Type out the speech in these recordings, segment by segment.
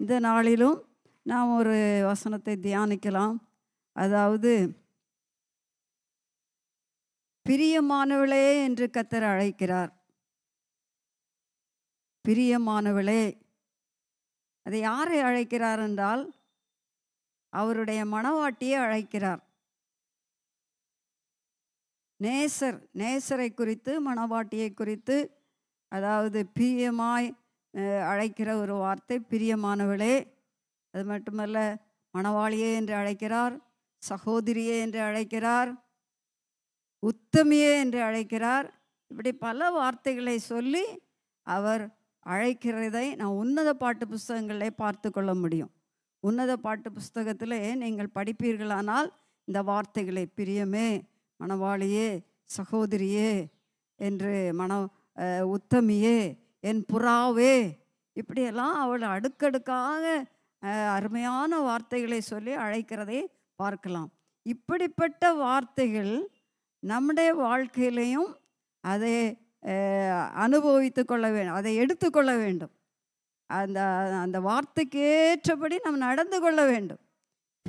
இந்த நாளிலும் நாம் ஒரு வசனத்தை தியானிக்கலாம் அதாவது பிரியமானவளே என்று கத்தர் அழைக்கிறார் பிரியமானவளே அதை யாரை அழைக்கிறார் என்றால் அவருடைய மனவாட்டியை அழைக்கிறார் நேசர் நேசரை குறித்து மனவாட்டியை குறித்து அதாவது பிரியமாய் அழைக்கிற ஒரு வார்த்தை பிரியமானவளே அது மட்டுமல்ல மணவாளியே என்று அழைக்கிறார் சகோதரியே என்று அழைக்கிறார் உத்தமியே என்று அழைக்கிறார் இப்படி பல வார்த்தைகளை சொல்லி அவர் அழைக்கிறதை நான் உன்னத பாட்டு புஸ்தகங்களே பார்த்து கொள்ள முடியும் உன்னத பாட்டு புஸ்தகத்தில் நீங்கள் படிப்பீர்களானால் இந்த வார்த்தைகளை பிரியமே மணவாளியே சகோதரியே என்று மன உத்தமியே என் புறாவே இப்படியெல்லாம் அவள் அடுக்கடுக்காக அருமையான வார்த்தைகளை சொல்லி அழைக்கிறதை பார்க்கலாம் இப்படிப்பட்ட வார்த்தைகள் நம்முடைய வாழ்க்கையிலையும் அதை அனுபவித்து கொள்ள வேண்டும் அதை எடுத்துக்கொள்ள வேண்டும் அந்த அந்த வார்த்தைக்கு ஏற்றபடி நாம் நடந்து கொள்ள வேண்டும்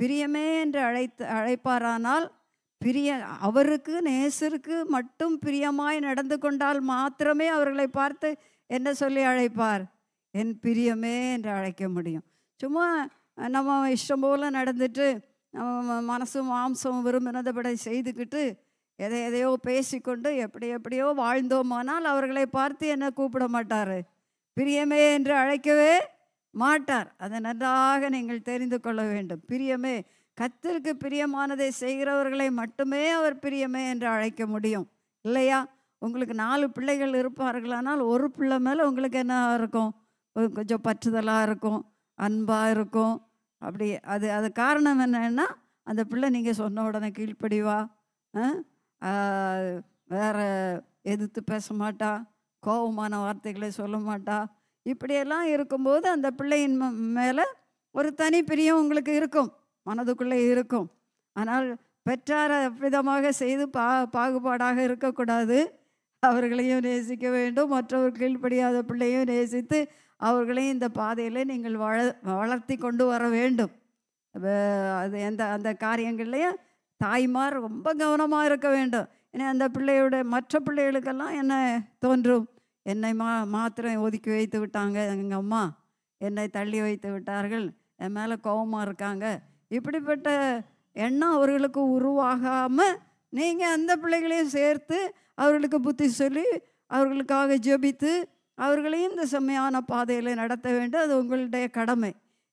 பிரியமே என்று அழைத்து அழைப்பாரானால் பிரிய அவருக்கு நேசருக்கு மட்டும் பிரியமாய் நடந்து கொண்டால் மாத்திரமே அவர்களை பார்த்து என்ன சொல்லி அழைப்பார் என் பிரியமே என்று அழைக்க முடியும் சும்மா நம்ம இஷ்டம் போல் நடந்துட்டு நம்ம மனசும் மாம்சமும் விரும்பினதைப்பட செய்துக்கிட்டு எதை எதையோ பேசிக்கொண்டு எப்படி எப்படியோ வாழ்ந்தோமானால் அவர்களை பார்த்து என்ன கூப்பிட மாட்டார் பிரியமே என்று அழைக்கவே மாட்டார் அதை நன்றாக நீங்கள் தெரிந்து கொள்ள வேண்டும் பிரியமே கத்திற்கு பிரியமானதை செய்கிறவர்களை மட்டுமே அவர் பிரியமே என்று அழைக்க முடியும் இல்லையா உங்களுக்கு நாலு பிள்ளைகள் இருப்பார்களானால் ஒரு பிள்ளை மேலே உங்களுக்கு என்ன இருக்கும் கொஞ்சம் பற்றுதலாக இருக்கும் அன்பாக இருக்கும் அப்படி அது அது காரணம் என்னன்னா அந்த பிள்ளை நீங்கள் சொன்ன உடனே கீழ்ப்படிவா வேறு எதிர்த்து பேச மாட்டா கோபமான வார்த்தைகளை சொல்ல மாட்டா இப்படியெல்லாம் இருக்கும்போது அந்த பிள்ளையின் மேலே ஒரு தனி பிரியம் உங்களுக்கு இருக்கும் மனதுக்குள்ளே இருக்கும் ஆனால் பெற்றார விதமாக செய்து பா பாகுபாடாக இருக்கக்கூடாது அவர்களையும் நேசிக்க வேண்டும் மற்றவர் கீழ்ப்படியாத பிள்ளையும் நேசித்து அவர்களையும் இந்த பாதையில் நீங்கள் வள வளர்த்தி கொண்டு வர வேண்டும் அது எந்த அந்த காரியங்கள்லையும் தாய்மார் ரொம்ப கவனமாக இருக்க வேண்டும் ஏன்னா அந்த பிள்ளையோட மற்ற பிள்ளைகளுக்கெல்லாம் என்ன தோன்றும் என்னை மா மாத்திரம் ஒதுக்கி வைத்து விட்டாங்க எங்கள் அம்மா என்னை தள்ளி வைத்து விட்டார்கள் என் மேலே கோபமாக இருக்காங்க இப்படிப்பட்ட எண்ணம் அவர்களுக்கு உருவாகாமல் நீங்கள் அந்த பிள்ளைகளையும் சேர்த்து அவர்களுக்கு புத்தி சொல்லி அவர்களுக்காக ஜெபித்து அவர்களையும் இந்த செம்மையான பாதையில் நடத்த வேண்டும் அது உங்களுடைய கடமை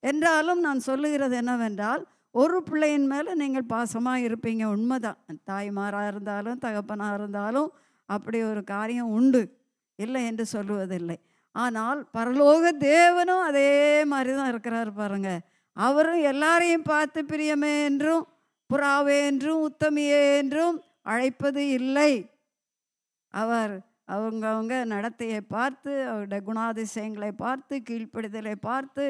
என்றாலும் நான் சொல்லுகிறது என்னவென்றால் ஒரு பிள்ளையின் மேலே நீங்கள் பாசமாக இருப்பீங்க உண்மைதான் தாய்மாராக இருந்தாலும் தகப்பனாக இருந்தாலும் அப்படி ஒரு காரியம் உண்டு இல்லை என்று சொல்லுவதில்லை ஆனால் பரலோக தேவனும் அதே மாதிரி தான் இருக்கிறார் பாருங்கள் அவரும் எல்லாரையும் பார்த்து பிரியமே என்றும் புறாவே என்றும் உத்தமியே என்றும் அழைப்பது இல்லை அவர் அவங்கவுங்க நடத்தையை பார்த்து அவருடைய குணாதிசயங்களை பார்த்து கீழ்ப்படுதலை பார்த்து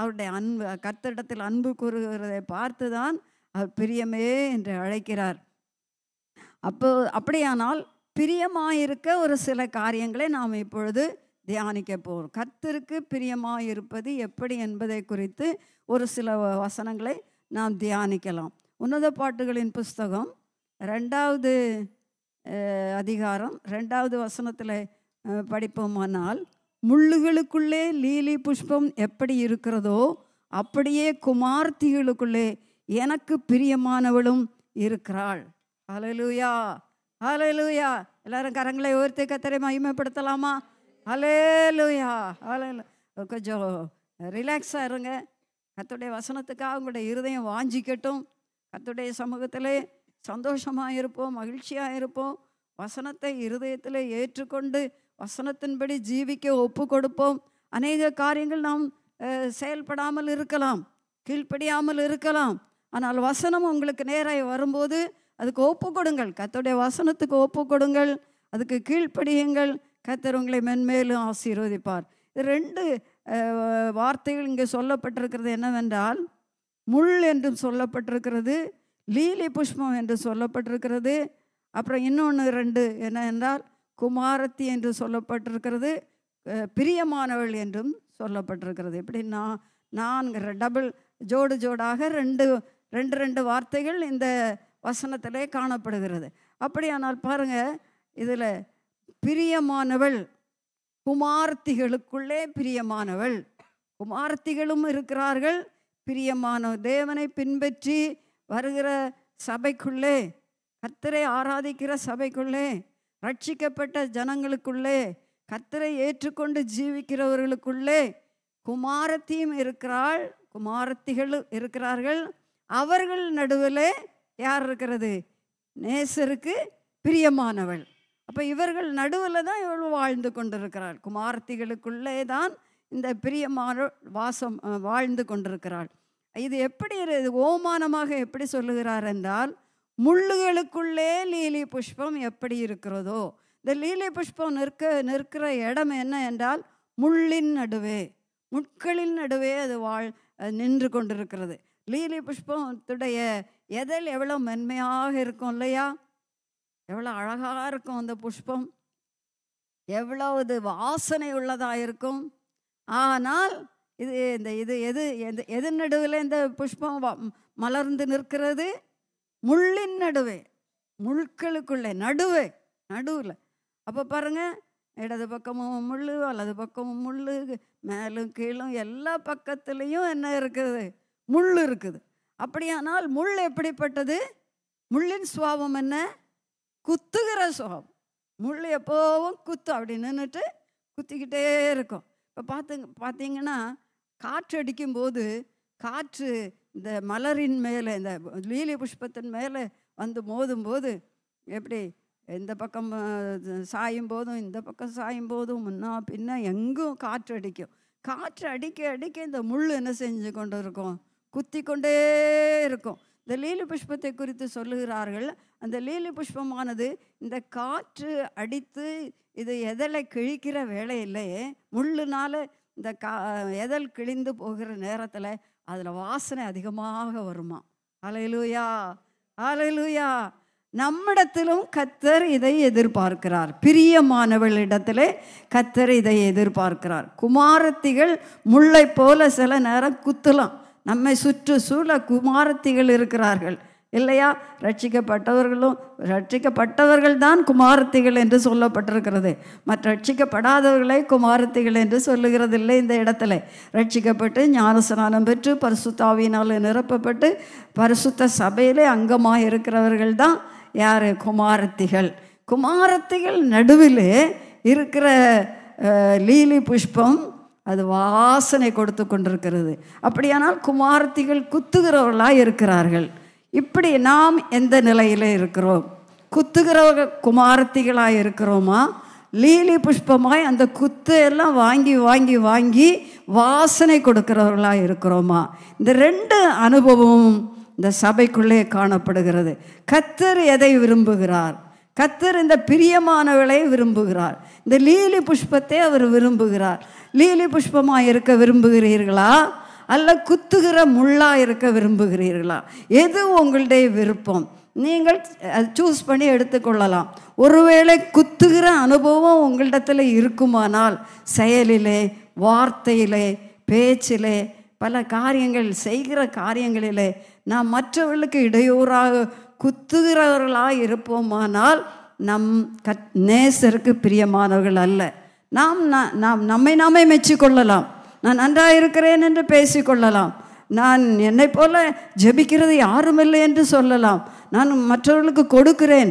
அவருடைய அன்பு கத்தரிடத்தில் அன்பு கூறுகிறதை பார்த்து தான் அவர் பிரியமே என்று அழைக்கிறார் அப்போ அப்படியானால் பிரியமாயிருக்க ஒரு சில காரியங்களை நாம் இப்பொழுது தியானிக்க போகிறோம் கத்திற்கு பிரியமாயிருப்பது எப்படி என்பதை குறித்து ஒரு சில வசனங்களை நாம் தியானிக்கலாம் உன்னத பாட்டுகளின் புஸ்தகம் ரெண்டாவது அதிகாரம் ரெண்டாவது வசனத்தில் படிப்போமானால் முள்ளுகளுக்குள்ளே லீலி புஷ்பம் எப்படி இருக்கிறதோ அப்படியே குமார்த்திகளுக்குள்ளே எனக்கு பிரியமானவளும் இருக்கிறாள் அலலுயா அலலுயா எல்லாரும் கரங்களை உயர்த்தி கத்தரை மகிமைப்படுத்தலாமா அலேலுயா அலலு கொஞ்சம் ரிலாக்ஸாக இருங்க கத்துடைய வசனத்துக்காக உங்களுடைய இருதயம் வாஞ்சிக்கட்டும் கத்துடைய சமூகத்திலே சந்தோஷமாக இருப்போம் மகிழ்ச்சியாக இருப்போம் வசனத்தை இருதயத்தில் ஏற்றுக்கொண்டு வசனத்தின்படி ஜீவிக்க ஒப்பு கொடுப்போம் அநேக காரியங்கள் நாம் செயல்படாமல் இருக்கலாம் கீழ்ப்படியாமல் இருக்கலாம் ஆனால் வசனம் உங்களுக்கு நேராக வரும்போது அதுக்கு ஒப்பு கொடுங்கள் கத்தோடைய வசனத்துக்கு ஒப்பு கொடுங்கள் அதுக்கு கீழ்ப்படியுங்கள் கத்தர் உங்களை மென்மேலும் ஆசீர்வதிப்பார் ரெண்டு வார்த்தைகள் இங்கே சொல்லப்பட்டிருக்கிறது என்னவென்றால் முள் என்றும் சொல்லப்பட்டிருக்கிறது லீலி புஷ்பம் என்று சொல்லப்பட்டிருக்கிறது அப்புறம் இன்னொன்று ரெண்டு என்ன என்றால் குமாரத்தி என்று சொல்லப்பட்டிருக்கிறது பிரியமானவள் என்றும் சொல்லப்பட்டிருக்கிறது இப்படி நான் நான்கு டபுள் ஜோடு ஜோடாக ரெண்டு ரெண்டு ரெண்டு வார்த்தைகள் இந்த வசனத்திலே காணப்படுகிறது அப்படியானால் பாருங்கள் இதில் பிரியமானவள் குமார்த்திகளுக்குள்ளே பிரியமானவள் குமார்த்திகளும் இருக்கிறார்கள் பிரியமான தேவனை பின்பற்றி வருகிற சபைக்குள்ளே கத்தரை ஆராதிக்கிற சபைக்குள்ளே ரட்சிக்கப்பட்ட ஜனங்களுக்குள்ளே கத்திரை ஏற்றுக்கொண்டு ஜீவிக்கிறவர்களுக்குள்ளே குமாரத்தியும் இருக்கிறாள் குமாரத்திகளும் இருக்கிறார்கள் அவர்கள் நடுவில் யார் இருக்கிறது நேசருக்கு பிரியமானவள் அப்போ இவர்கள் நடுவில் தான் இவள் வாழ்ந்து கொண்டிருக்கிறாள் குமாரத்திகளுக்குள்ளே தான் இந்த பிரியமான வாசம் வாழ்ந்து கொண்டிருக்கிறாள் இது எப்படி இது ஓமானமாக எப்படி சொல்லுகிறார் என்றால் முள்ளுகளுக்குள்ளே லீலி புஷ்பம் எப்படி இருக்கிறதோ இந்த லீலி புஷ்பம் நிற்க நிற்கிற இடம் என்ன என்றால் முள்ளின் நடுவே முட்களின் நடுவே அது வாழ் நின்று கொண்டிருக்கிறது லீலி புஷ்பத்துடைய எதில் எவ்வளோ மென்மையாக இருக்கும் இல்லையா எவ்வளோ அழகாக இருக்கும் அந்த புஷ்பம் எவ்வளவு வாசனை உள்ளதாக இருக்கும் ஆனால் இது இந்த இது எது எது நடுவில் இந்த புஷ்பம் மலர்ந்து நிற்கிறது முள்ளின் நடுவே முள்களுக்குள்ளே நடுவே நடுவில் அப்போ பாருங்கள் இடது பக்கமும் முள் வலது பக்கமும் முள் மேலும் கீழும் எல்லா பக்கத்துலேயும் என்ன இருக்குது முள் இருக்குது அப்படியானால் முள் எப்படிப்பட்டது முள்ளின் சுவாபம் என்ன குத்துகிற சுவாபம் முள் எப்போவும் குத்து அப்படி நின்றுட்டு குத்திக்கிட்டே இருக்கும் இப்போ பார்த்து பார்த்தீங்கன்னா காற்று அடிக்கும்போது காற்று இந்த மலரின் மேலே இந்த லீலி புஷ்பத்தின் மேலே வந்து மோதும் போது எப்படி எந்த பக்கம் சாயும் போதும் இந்த பக்கம் சாயும் போதும் முன்னா பின்னா எங்கும் காற்று அடிக்கும் காற்று அடிக்க அடிக்க இந்த முள் என்ன செஞ்சு கொண்டு இருக்கும் குத்தி கொண்டே இருக்கும் இந்த லீலி புஷ்பத்தை குறித்து சொல்லுகிறார்கள் அந்த லீலி புஷ்பமானது இந்த காற்று அடித்து இது எதில் கிழிக்கிற வேலையிலே முள்ளுனால இந்த கா எதல் கிழிந்து போகிற நேரத்தில் அதில் வாசனை அதிகமாக வருமா அலையலூயா அலையலூயா நம்மிடத்திலும் கத்தர் இதை எதிர்பார்க்கிறார் மாணவர்களிடத்தில் கத்தர் இதை எதிர்பார்க்கிறார் குமாரத்திகள் முல்லை போல சில நேரம் குத்தலாம் நம்மை சூழ குமாரத்திகள் இருக்கிறார்கள் இல்லையா ரட்சிக்கப்பட்டவர்களும் ரட்சிக்கப்பட்டவர்கள் தான் குமாரத்திகள் என்று சொல்லப்பட்டிருக்கிறது மற்ற ரட்சிக்கப்படாதவர்களை குமாரத்திகள் என்று சொல்லுகிறதில்லை இந்த இடத்துல ரட்சிக்கப்பட்டு ஞானஸ்நானம் பெற்று பரிசுத்தாவினால் நிரப்பப்பட்டு பரிசுத்த சபையிலே அங்கமாக இருக்கிறவர்கள் தான் யார் குமாரத்திகள் குமாரத்திகள் நடுவில் இருக்கிற லீலி புஷ்பம் அது வாசனை கொடுத்து கொண்டிருக்கிறது அப்படியானால் குமாரத்திகள் குத்துகிறவர்களாக இருக்கிறார்கள் இப்படி நாம் எந்த நிலையில் இருக்கிறோம் குத்துகிற குமாரத்திகளாக இருக்கிறோமா லீலி புஷ்பமாய் அந்த குத்து எல்லாம் வாங்கி வாங்கி வாங்கி வாசனை கொடுக்கிறவர்களாக இருக்கிறோமா இந்த ரெண்டு அனுபவமும் இந்த சபைக்குள்ளே காணப்படுகிறது கத்தர் எதை விரும்புகிறார் கத்தர் இந்த பிரியமானவளை விரும்புகிறார் இந்த லீலி புஷ்பத்தை அவர் விரும்புகிறார் லீலி புஷ்பமாக இருக்க விரும்புகிறீர்களா அல்ல குத்துகிற முள்ளாக இருக்க விரும்புகிறீர்களா எது உங்களுடைய விருப்பம் நீங்கள் சூஸ் பண்ணி எடுத்துக்கொள்ளலாம் ஒருவேளை குத்துகிற அனுபவம் உங்களிடத்தில் இருக்குமானால் செயலிலே வார்த்தையிலே பேச்சிலே பல காரியங்கள் செய்கிற காரியங்களிலே நாம் மற்றவர்களுக்கு இடையூறாக குத்துகிறவர்களாக இருப்போமானால் நம் கத் நேசருக்கு பிரியமானவர்கள் அல்ல நாம் நாம் நம்மை நாமே மெச்சிக்கொள்ளலாம் நான் நன்றாக இருக்கிறேன் என்று பேசிக்கொள்ளலாம் நான் என்னை போல ஜெபிக்கிறது யாரும் இல்லை என்று சொல்லலாம் நான் மற்றவர்களுக்கு கொடுக்கிறேன்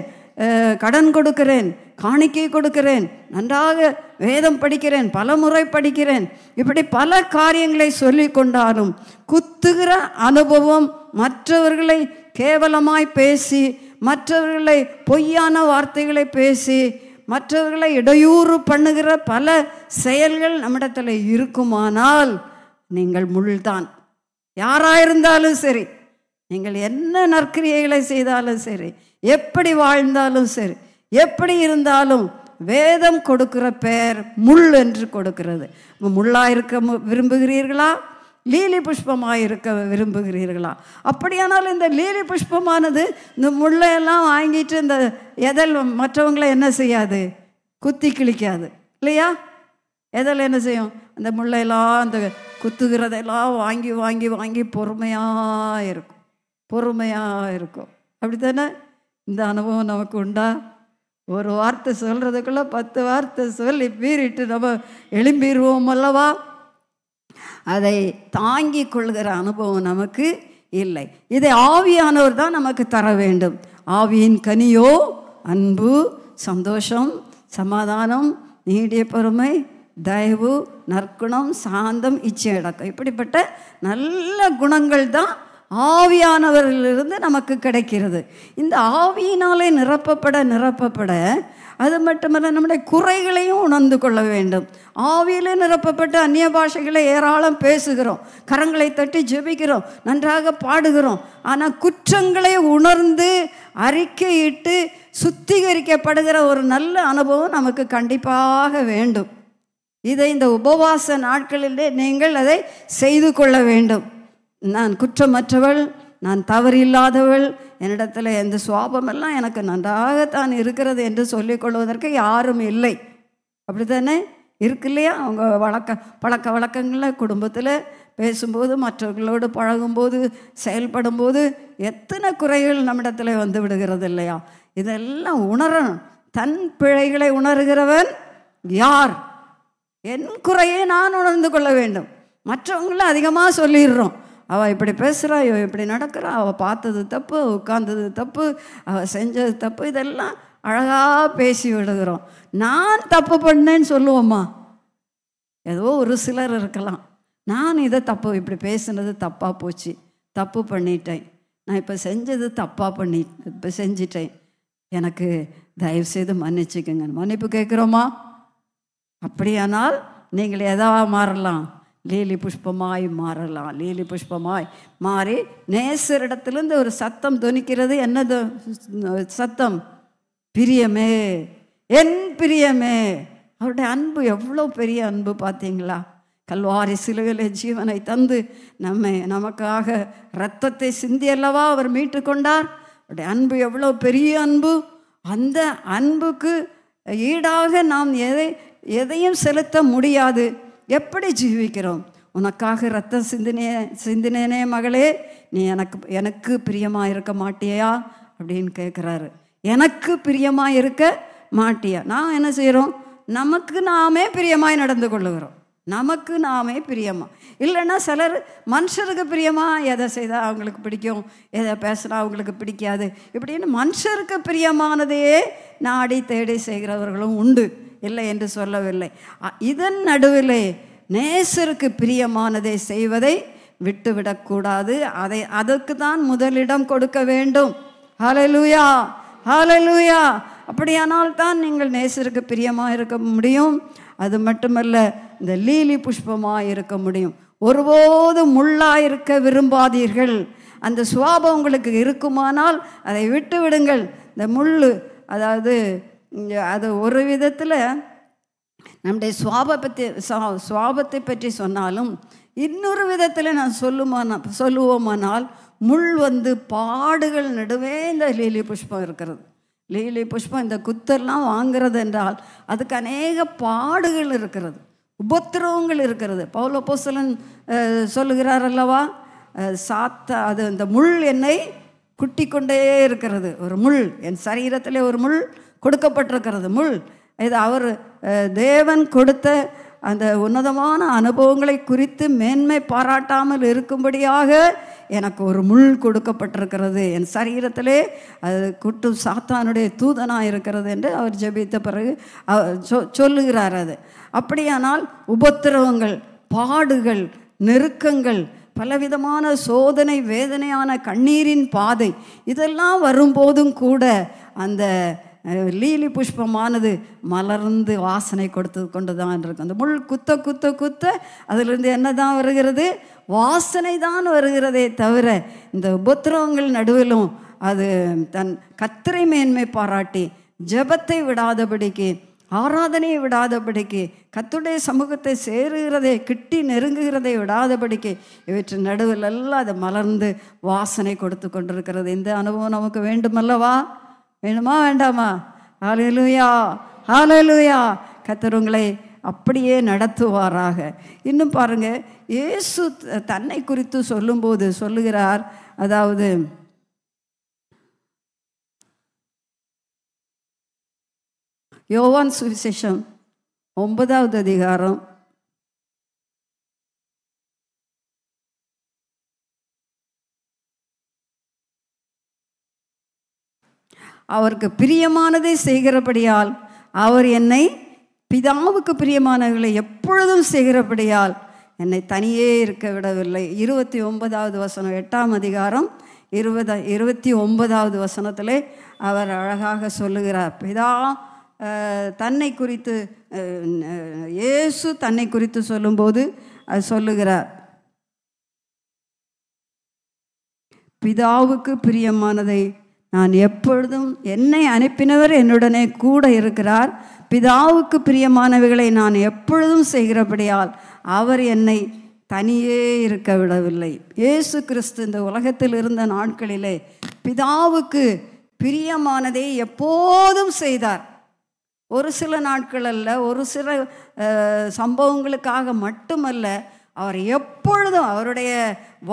கடன் கொடுக்கிறேன் காணிக்கை கொடுக்கிறேன் நன்றாக வேதம் படிக்கிறேன் பல முறை படிக்கிறேன் இப்படி பல காரியங்களை சொல்லி கொண்டாலும் குத்துகிற அனுபவம் மற்றவர்களை கேவலமாய் பேசி மற்றவர்களை பொய்யான வார்த்தைகளை பேசி மற்றவர்களை இடையூறு பண்ணுகிற பல செயல்கள் நம்மிடத்தில் இருக்குமானால் நீங்கள் முள்தான் யாராயிருந்தாலும் சரி நீங்கள் என்ன நற்கிரியைகளை செய்தாலும் சரி எப்படி வாழ்ந்தாலும் சரி எப்படி இருந்தாலும் வேதம் கொடுக்கிற பெயர் முள் என்று கொடுக்கிறது முள்ளாக இருக்க விரும்புகிறீர்களா லீலி புஷ்பமாக இருக்க விரும்புகிறீர்களா அப்படியானால் இந்த லீலி புஷ்பமானது இந்த முள்ளையெல்லாம் வாங்கிட்டு இந்த எதல் மற்றவங்களை என்ன செய்யாது குத்தி கிழிக்காது இல்லையா எதில் என்ன செய்யும் அந்த முள்ளையெல்லாம் அந்த குத்துகிறதெல்லாம் வாங்கி வாங்கி வாங்கி பொறுமையாக இருக்கும் பொறுமையாக இருக்கும் அப்படி தானே இந்த அனுபவம் நமக்கு உண்டா ஒரு வார்த்தை சொல்கிறதுக்குள்ளே பத்து வார்த்தை சொல்லி பீறிட்டு நம்ம எழும்பிடுவோம் அல்லவா அதை தாங்கி கொள்கிற அனுபவம் நமக்கு இல்லை இதை ஆவியானவர் தான் நமக்கு தர வேண்டும் ஆவியின் கனியோ அன்பு சந்தோஷம் சமாதானம் நீடிய பொறுமை தயவு நற்குணம் சாந்தம் இச்சை அடக்கம் இப்படிப்பட்ட நல்ல குணங்கள் தான் ஆவியானவரிலிருந்து நமக்கு கிடைக்கிறது இந்த ஆவியினாலே நிரப்பப்பட நிரப்பப்பட அது மட்டுமல்ல நம்முடைய குறைகளையும் உணர்ந்து கொள்ள வேண்டும் ஆவியிலே நிரப்பப்பட்டு அந்நிய பாஷைகளை ஏராளம் பேசுகிறோம் கரங்களை தட்டி ஜெபிக்கிறோம் நன்றாக பாடுகிறோம் ஆனால் குற்றங்களை உணர்ந்து அறிக்கையிட்டு சுத்திகரிக்கப்படுகிற ஒரு நல்ல அனுபவம் நமக்கு கண்டிப்பாக வேண்டும் இதை இந்த உபவாச நாட்களிலே நீங்கள் அதை செய்து கொள்ள வேண்டும் நான் குற்றமற்றவள் நான் தவறு இல்லாதவள் என்னிடத்தில் எந்த சுவாபமெல்லாம் எனக்கு நன்றாகத்தான் இருக்கிறது என்று சொல்லிக்கொள்வதற்கு யாரும் இல்லை அப்படி தானே இருக்கு இல்லையா அவங்க வழக்க பழக்க வழக்கங்களில் குடும்பத்தில் பேசும்போது மற்றவர்களோடு பழகும்போது செயல்படும்போது எத்தனை குறைகள் நம்மிடத்தில் வந்து விடுகிறது இல்லையா இதெல்லாம் உணரணும் தன் பிழைகளை உணர்கிறவன் யார் என் குறையை நான் உணர்ந்து கொள்ள வேண்டும் மற்றவங்களும் அதிகமாக சொல்லிடுறோம் அவள் இப்படி பேசுகிறா இவ இப்படி நடக்கிறா அவள் பார்த்தது தப்பு உட்காந்தது தப்பு அவள் செஞ்சது தப்பு இதெல்லாம் அழகாக பேசி விடுகிறோம் நான் தப்பு பண்ணேன்னு சொல்லுவோம்மா ஏதோ ஒரு சிலர் இருக்கலாம் நான் இதை தப்பு இப்படி பேசுனது தப்பாக போச்சு தப்பு பண்ணிட்டேன் நான் இப்போ செஞ்சது தப்பாக பண்ணி இப்போ செஞ்சிட்டேன் எனக்கு தயவு செய்து மன்னிச்சுக்கோங்க மன்னிப்பு கேட்குறோமா அப்படியானால் நீங்கள் எதாவது மாறலாம் லீலி புஷ்பமாய் மாறலாம் லீலி புஷ்பமாய் மாறி இடத்துலேருந்து ஒரு சத்தம் துணிக்கிறது என்னது சத்தம் பிரியமே என் பிரியமே அவருடைய அன்பு எவ்வளோ பெரிய அன்பு பார்த்தீங்களா கல்வாரி சிலுவில ஜீவனை தந்து நம்மை நமக்காக ரத்தத்தை சிந்தியல்லவா அவர் மீட்டு கொண்டார் அவருடைய அன்பு எவ்வளோ பெரிய அன்பு அந்த அன்புக்கு ஈடாக நாம் எதை எதையும் செலுத்த முடியாது எப்படி ஜீவிக்கிறோம் உனக்காக ரத்தம் சிந்தினே சிந்தினேனே மகளே நீ எனக்கு எனக்கு பிரியமாக இருக்க மாட்டியா அப்படின்னு கேட்குறாரு எனக்கு பிரியமாக இருக்க மாட்டியா நான் என்ன செய்கிறோம் நமக்கு நாமே பிரியமாய் நடந்து கொள்ளுகிறோம் நமக்கு நாமே பிரியமா இல்லைன்னா சிலர் மனுஷருக்கு பிரியமா எதை செய்தால் அவங்களுக்கு பிடிக்கும் எதை பேசுனா அவங்களுக்கு பிடிக்காது இப்படின்னு மனுஷருக்கு பிரியமானதையே நாடி தேடி செய்கிறவர்களும் உண்டு இல்லை என்று சொல்லவில்லை இதன் நடுவிலே நேசருக்கு பிரியமானதை செய்வதை விட்டுவிடக்கூடாது அதை அதற்கு தான் முதலிடம் கொடுக்க வேண்டும் ஹலலூயா ஹலலூயா அப்படியானால் தான் நீங்கள் நேசருக்கு பிரியமாக இருக்க முடியும் அது மட்டுமல்ல இந்த லீலி புஷ்பமாக இருக்க முடியும் ஒருபோதும் முள்ளாக இருக்க விரும்பாதீர்கள் அந்த சுவாபம் உங்களுக்கு இருக்குமானால் அதை விட்டு விடுங்கள் இந்த முள் அதாவது அது ஒரு விதத்தில் நம்முடைய சுவாபத்தை சுவாபத்தை பற்றி சொன்னாலும் இன்னொரு விதத்தில் நான் சொல்லுமானா சொல்லுவோமானால் முள் வந்து பாடுகள் நடுவே இந்த லீலி புஷ்பம் இருக்கிறது லீலி புஷ்பம் இந்த குத்தெல்லாம் வாங்கிறது என்றால் அதுக்கு அநேக பாடுகள் இருக்கிறது உபத்திரவங்கள் இருக்கிறது பௌலப்போசலன் சொல்லுகிறார் அல்லவா சாத்த அது அந்த முள் என்னை குட்டி கொண்டே இருக்கிறது ஒரு முள் என் சரீரத்திலே ஒரு முள் கொடுக்கப்பட்டிருக்கிறது முள் இது அவர் தேவன் கொடுத்த அந்த உன்னதமான அனுபவங்களை குறித்து மேன்மை பாராட்டாமல் இருக்கும்படியாக எனக்கு ஒரு முள் கொடுக்கப்பட்டிருக்கிறது என் சரீரத்திலே அது குட்டு சாத்தானுடைய தூதனாக இருக்கிறது என்று அவர் ஜெபித்த பிறகு சொல்லுகிறார் அது அப்படியானால் உபத்திரவங்கள் பாடுகள் நெருக்கங்கள் பலவிதமான சோதனை வேதனையான கண்ணீரின் பாதை இதெல்லாம் வரும்போதும் கூட அந்த லீலி புஷ்பமானது மலர்ந்து வாசனை கொடுத்து கொண்டு தான் இருக்கும் அந்த முள் குத்த குத்த குத்த அதிலிருந்து என்ன தான் வருகிறது வாசனை தான் வருகிறதே தவிர இந்த உபத்திரவங்கள் நடுவிலும் அது தன் கத்திரை மேன்மை பாராட்டி ஜபத்தை விடாதபடிக்கு ஆராதனையை விடாதபடிக்கு கத்துடைய சமூகத்தை சேருகிறதை கிட்டி நெருங்குகிறதை விடாதபடிக்கு இவற்றின் நடுவில் எல்லாம் அதை மலர்ந்து வாசனை கொடுத்து கொண்டிருக்கிறது இந்த அனுபவம் நமக்கு வேண்டுமல்லவா வேணுமா வேண்டாமா ஆலலூயா ஆலலூயா கத்தருங்களை அப்படியே நடத்துவாராக இன்னும் பாருங்கள் இயேசு தன்னை குறித்து சொல்லும்போது சொல்லுகிறார் அதாவது யோவான் சுவிசேஷம் ஒன்பதாவது அதிகாரம் அவருக்கு பிரியமானதை செய்கிறபடியால் அவர் என்னை பிதாவுக்கு பிரியமானவர்களை எப்பொழுதும் செய்கிறபடியால் என்னை தனியே இருக்க விடவில்லை இருபத்தி ஒன்பதாவது வசனம் எட்டாம் அதிகாரம் இருபது இருபத்தி ஒன்பதாவது வசனத்தில் அவர் அழகாக சொல்லுகிறார் பிதா தன்னை குறித்து இயேசு தன்னை குறித்து சொல்லும்போது அது சொல்லுகிறார் பிதாவுக்கு பிரியமானதை நான் எப்பொழுதும் என்னை அனுப்பினவர் என்னுடனே கூட இருக்கிறார் பிதாவுக்கு பிரியமானவைகளை நான் எப்பொழுதும் செய்கிறபடியால் அவர் என்னை தனியே இருக்க விடவில்லை இயேசு கிறிஸ்து இந்த உலகத்தில் இருந்த நாட்களிலே பிதாவுக்கு பிரியமானதை எப்போதும் செய்தார் ஒரு சில நாட்கள் அல்ல ஒரு சில சம்பவங்களுக்காக மட்டுமல்ல அவர் எப்பொழுதும் அவருடைய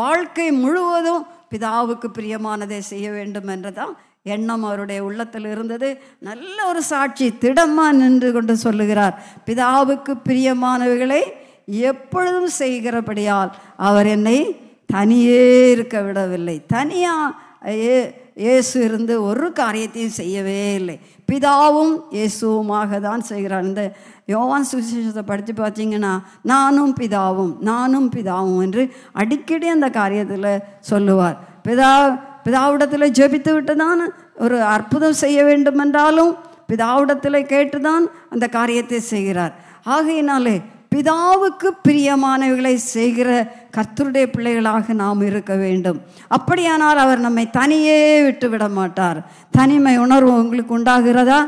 வாழ்க்கை முழுவதும் பிதாவுக்கு பிரியமானதை செய்ய வேண்டும் என்றுதான் எண்ணம் அவருடைய உள்ளத்தில் இருந்தது நல்ல ஒரு சாட்சி திடமாக நின்று கொண்டு சொல்லுகிறார் பிதாவுக்கு பிரியமானவைகளை எப்பொழுதும் செய்கிறபடியால் அவர் என்னை தனியே இருக்க விடவில்லை தனியாக ஏ இயேசு இருந்து ஒரு காரியத்தையும் செய்யவே இல்லை பிதாவும் இயேசுவாக தான் செய்கிறார் இந்த யோவான் சுவிசேஷத்தை படித்து பார்த்தீங்கன்னா நானும் பிதாவும் நானும் பிதாவும் என்று அடிக்கடி அந்த காரியத்தில் சொல்லுவார் பிதா பிதாவிடத்தில் ஜெபித்து விட்டு தான் ஒரு அற்புதம் செய்ய வேண்டும் என்றாலும் பிதாவிடத்தில் கேட்டுதான் அந்த காரியத்தை செய்கிறார் ஆகையினாலே பிதாவுக்கு பிரியமானவைகளை செய்கிற கர்த்தருடைய பிள்ளைகளாக நாம் இருக்க வேண்டும் அப்படியானால் அவர் நம்மை தனியே விட்டு விட மாட்டார் தனிமை உணர்வு உங்களுக்கு உண்டாகிறதா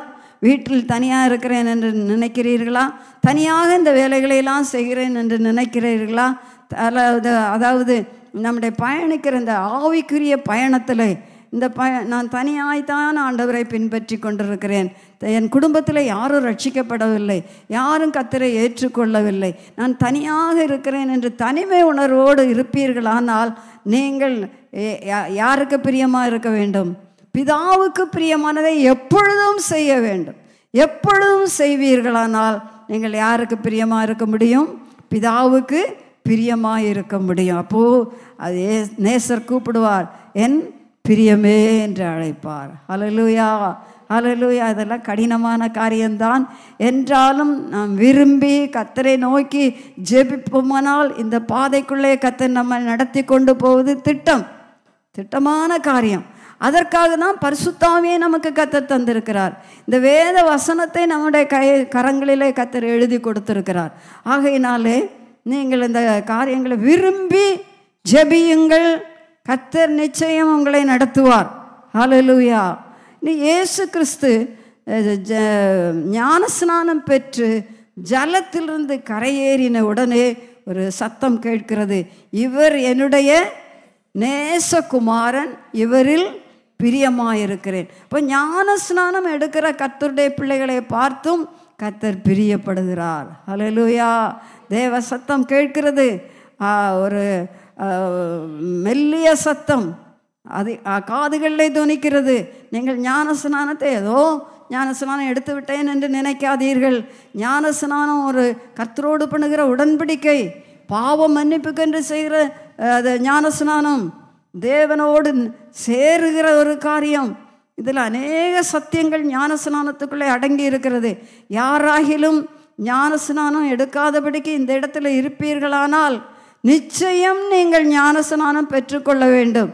வீட்டில் தனியாக இருக்கிறேன் என்று நினைக்கிறீர்களா தனியாக இந்த வேலைகளையெல்லாம் செய்கிறேன் என்று நினைக்கிறீர்களா அதாவது அதாவது நம்முடைய பயணிக்கிற இந்த ஆவிக்குரிய பயணத்தில் இந்த ப நான் தனியாய்த்தான் ஆண்டவரை பின்பற்றி கொண்டிருக்கிறேன் என் குடும்பத்தில் யாரும் ரட்சிக்கப்படவில்லை யாரும் கத்தரை ஏற்றுக்கொள்ளவில்லை நான் தனியாக இருக்கிறேன் என்று தனிமை உணர்வோடு இருப்பீர்களானால் நீங்கள் யாருக்கு பிரியமாக இருக்க வேண்டும் பிதாவுக்கு பிரியமானதை எப்பொழுதும் செய்ய வேண்டும் எப்பொழுதும் செய்வீர்களானால் நீங்கள் யாருக்கு பிரியமாக இருக்க முடியும் பிதாவுக்கு பிரியமாக இருக்க முடியும் அப்போது அது நேசர் கூப்பிடுவார் என் பிரியமே என்று அழைப்பார் அலலுயா அலலுயா இதெல்லாம் கடினமான காரியம்தான் என்றாலும் நாம் விரும்பி கத்தரை நோக்கி ஜெபிப்போமானால் இந்த பாதைக்குள்ளே கத்தர் நம்ம நடத்தி கொண்டு போவது திட்டம் திட்டமான காரியம் அதற்காக தான் பரிசுத்தாவியே நமக்கு கத்தர் தந்திருக்கிறார் இந்த வேத வசனத்தை நம்முடைய கை கரங்களிலே கத்தர் எழுதி கொடுத்திருக்கிறார் ஆகையினாலே நீங்கள் இந்த காரியங்களை விரும்பி ஜெபியுங்கள் கத்தர் நிச்சயம் உங்களை நடத்துவார் ஹலலூயா இயேசு கிறிஸ்து ஞானஸ்நானம் பெற்று ஜலத்திலிருந்து கரையேறின உடனே ஒரு சத்தம் கேட்கிறது இவர் என்னுடைய நேசகுமாரன் இவரில் பிரியமாயிருக்கிறேன் இப்போ ஞான ஸ்நானம் எடுக்கிற கத்தருடைய பிள்ளைகளை பார்த்தும் கத்தர் பிரியப்படுகிறார் ஹலலூயா தேவ சத்தம் கேட்கிறது ஒரு மெல்லிய சத்தம் அது காதுகளிலே துணிக்கிறது நீங்கள் ஞானஸ்நானத்தை ஏதோ ஞானஸ்நானம் எடுத்து விட்டேன் என்று நினைக்காதீர்கள் ஞானஸ்நானம் ஒரு கர்த்தரோடு பண்ணுகிற உடன்படிக்கை பாவம் மன்னிப்புக்கென்று செய்கிற அது ஞானஸ்நானம் தேவனோடு சேருகிற ஒரு காரியம் இதில் அநேக சத்தியங்கள் ஞானஸ்நானத்துக்குள்ளே அடங்கி இருக்கிறது யாராகிலும் ஞானஸ்நானம் எடுக்காதபடிக்கு இந்த இடத்துல இருப்பீர்களானால் நிச்சயம் நீங்கள் ஞானஸ்நானம் பெற்றுக்கொள்ள வேண்டும்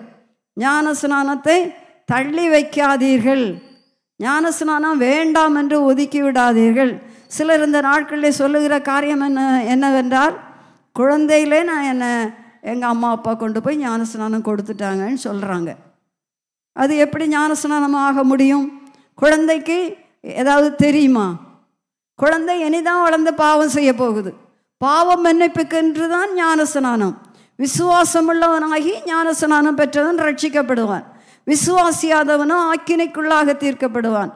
ஞானஸ்நானத்தை தள்ளி வைக்காதீர்கள் ஞானஸ்நானம் வேண்டாம் என்று ஒதுக்கி விடாதீர்கள் சிலர் இந்த நாட்களில் சொல்லுகிற காரியம் என்ன என்னவென்றால் குழந்தையிலே நான் என்னை எங்கள் அம்மா அப்பா கொண்டு போய் ஞானஸ்நானம் கொடுத்துட்டாங்கன்னு சொல்கிறாங்க அது எப்படி ஞானஸ்நானம் ஆக முடியும் குழந்தைக்கு ஏதாவது தெரியுமா குழந்தை இனிதான் வளர்ந்து பாவம் செய்ய போகுது பாவம் மன்னிப்புக்கென்று தான் ஞானஸ்நானம் விசுவாசமுள்ளவனாகி ஞானஸ்நானம் பெற்றவன் ரட்சிக்கப்படுவான் விசுவாசியாதவனும் ஆக்கினைக்குள்ளாக தீர்க்கப்படுவான்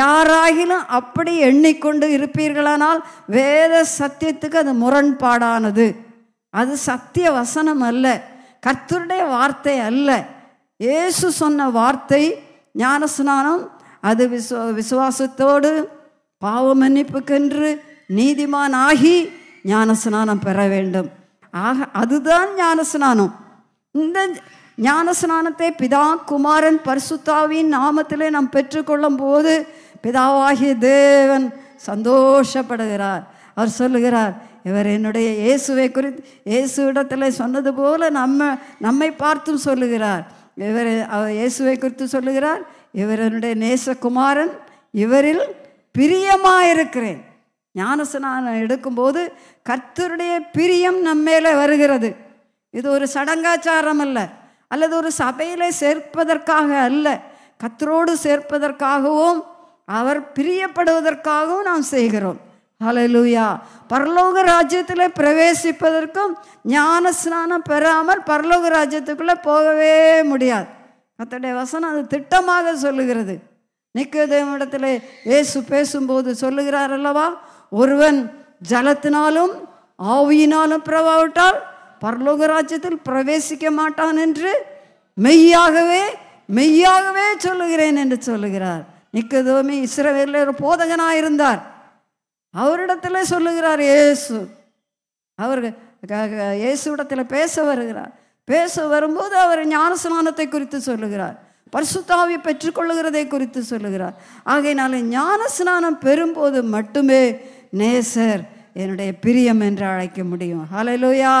யாராகிலும் அப்படி எண்ணிக்கொண்டு இருப்பீர்களானால் வேத சத்தியத்துக்கு அது முரண்பாடானது அது சத்திய வசனம் அல்ல கர்த்தருடைய வார்த்தை அல்ல இயேசு சொன்ன வார்த்தை ஞானஸ்நானம் அது விசுவாசத்தோடு பாவ மன்னிப்புக்கென்று நீதிமான் ஆகி ஞானஸ்நானம் பெற வேண்டும் ஆக அதுதான் ஞானஸ்நானம் இந்த ஞானஸ்நானத்தை பிதா குமாரன் பரிசுத்தாவின் நாமத்திலே நாம் பெற்றுக்கொள்ளும் போது பிதாவாகிய தேவன் சந்தோஷப்படுகிறார் அவர் சொல்லுகிறார் இவர் என்னுடைய இயேசுவை குறித்து இயேசு இடத்துல சொன்னது போல நம்ம நம்மை பார்த்தும் சொல்லுகிறார் இவர் அவர் இயேசுவை குறித்து சொல்லுகிறார் இவர் என்னுடைய நேசகுமாரன் இவரில் பிரியமாக இருக்கிறேன் ஞானஸ்நானம் எடுக்கும்போது கர்த்தருடைய பிரியம் நம்ம வருகிறது இது ஒரு சடங்காச்சாரம் அல்ல அல்லது ஒரு சபையில் சேர்ப்பதற்காக அல்ல கத்தரோடு சேர்ப்பதற்காகவும் அவர் பிரியப்படுவதற்காகவும் நாம் செய்கிறோம் அலலூயா பரலோக ராஜ்யத்தில் பிரவேசிப்பதற்கும் ஞான ஸ்நானம் பெறாமல் பரலோக ராஜ்யத்துக்குள்ள போகவே முடியாது கத்தடைய வசனம் அது திட்டமாக சொல்லுகிறது நிக்கதேவனிடத்தில் ஏசு பேசும்போது சொல்லுகிறார் அல்லவா ஒருவன் ஜலத்தினாலும் ஆவியினாலும் பிறவாவிட்டால் பரலோக ராஜ்யத்தில் பிரவேசிக்க மாட்டான் என்று மெய்யாகவே மெய்யாகவே சொல்லுகிறேன் என்று சொல்லுகிறார் நிக்கதோமி இஸ்ரவேல ஒரு போதகனாக இருந்தார் அவரிடத்தில் சொல்லுகிறார் இயேசு அவர் இயேசுவிடத்தில் பேச வருகிறார் பேச வரும்போது அவர் ஞானஸ்நானத்தை குறித்து சொல்லுகிறார் பரிசுத்தாவை பெற்றுக்கொள்ளுகிறதை குறித்து சொல்லுகிறார் ஆகையினால ஞானஸ்நானம் பெறும்போது மட்டுமே நேசர் என்னுடைய பிரியம் என்று அழைக்க முடியும் ஹலலுயா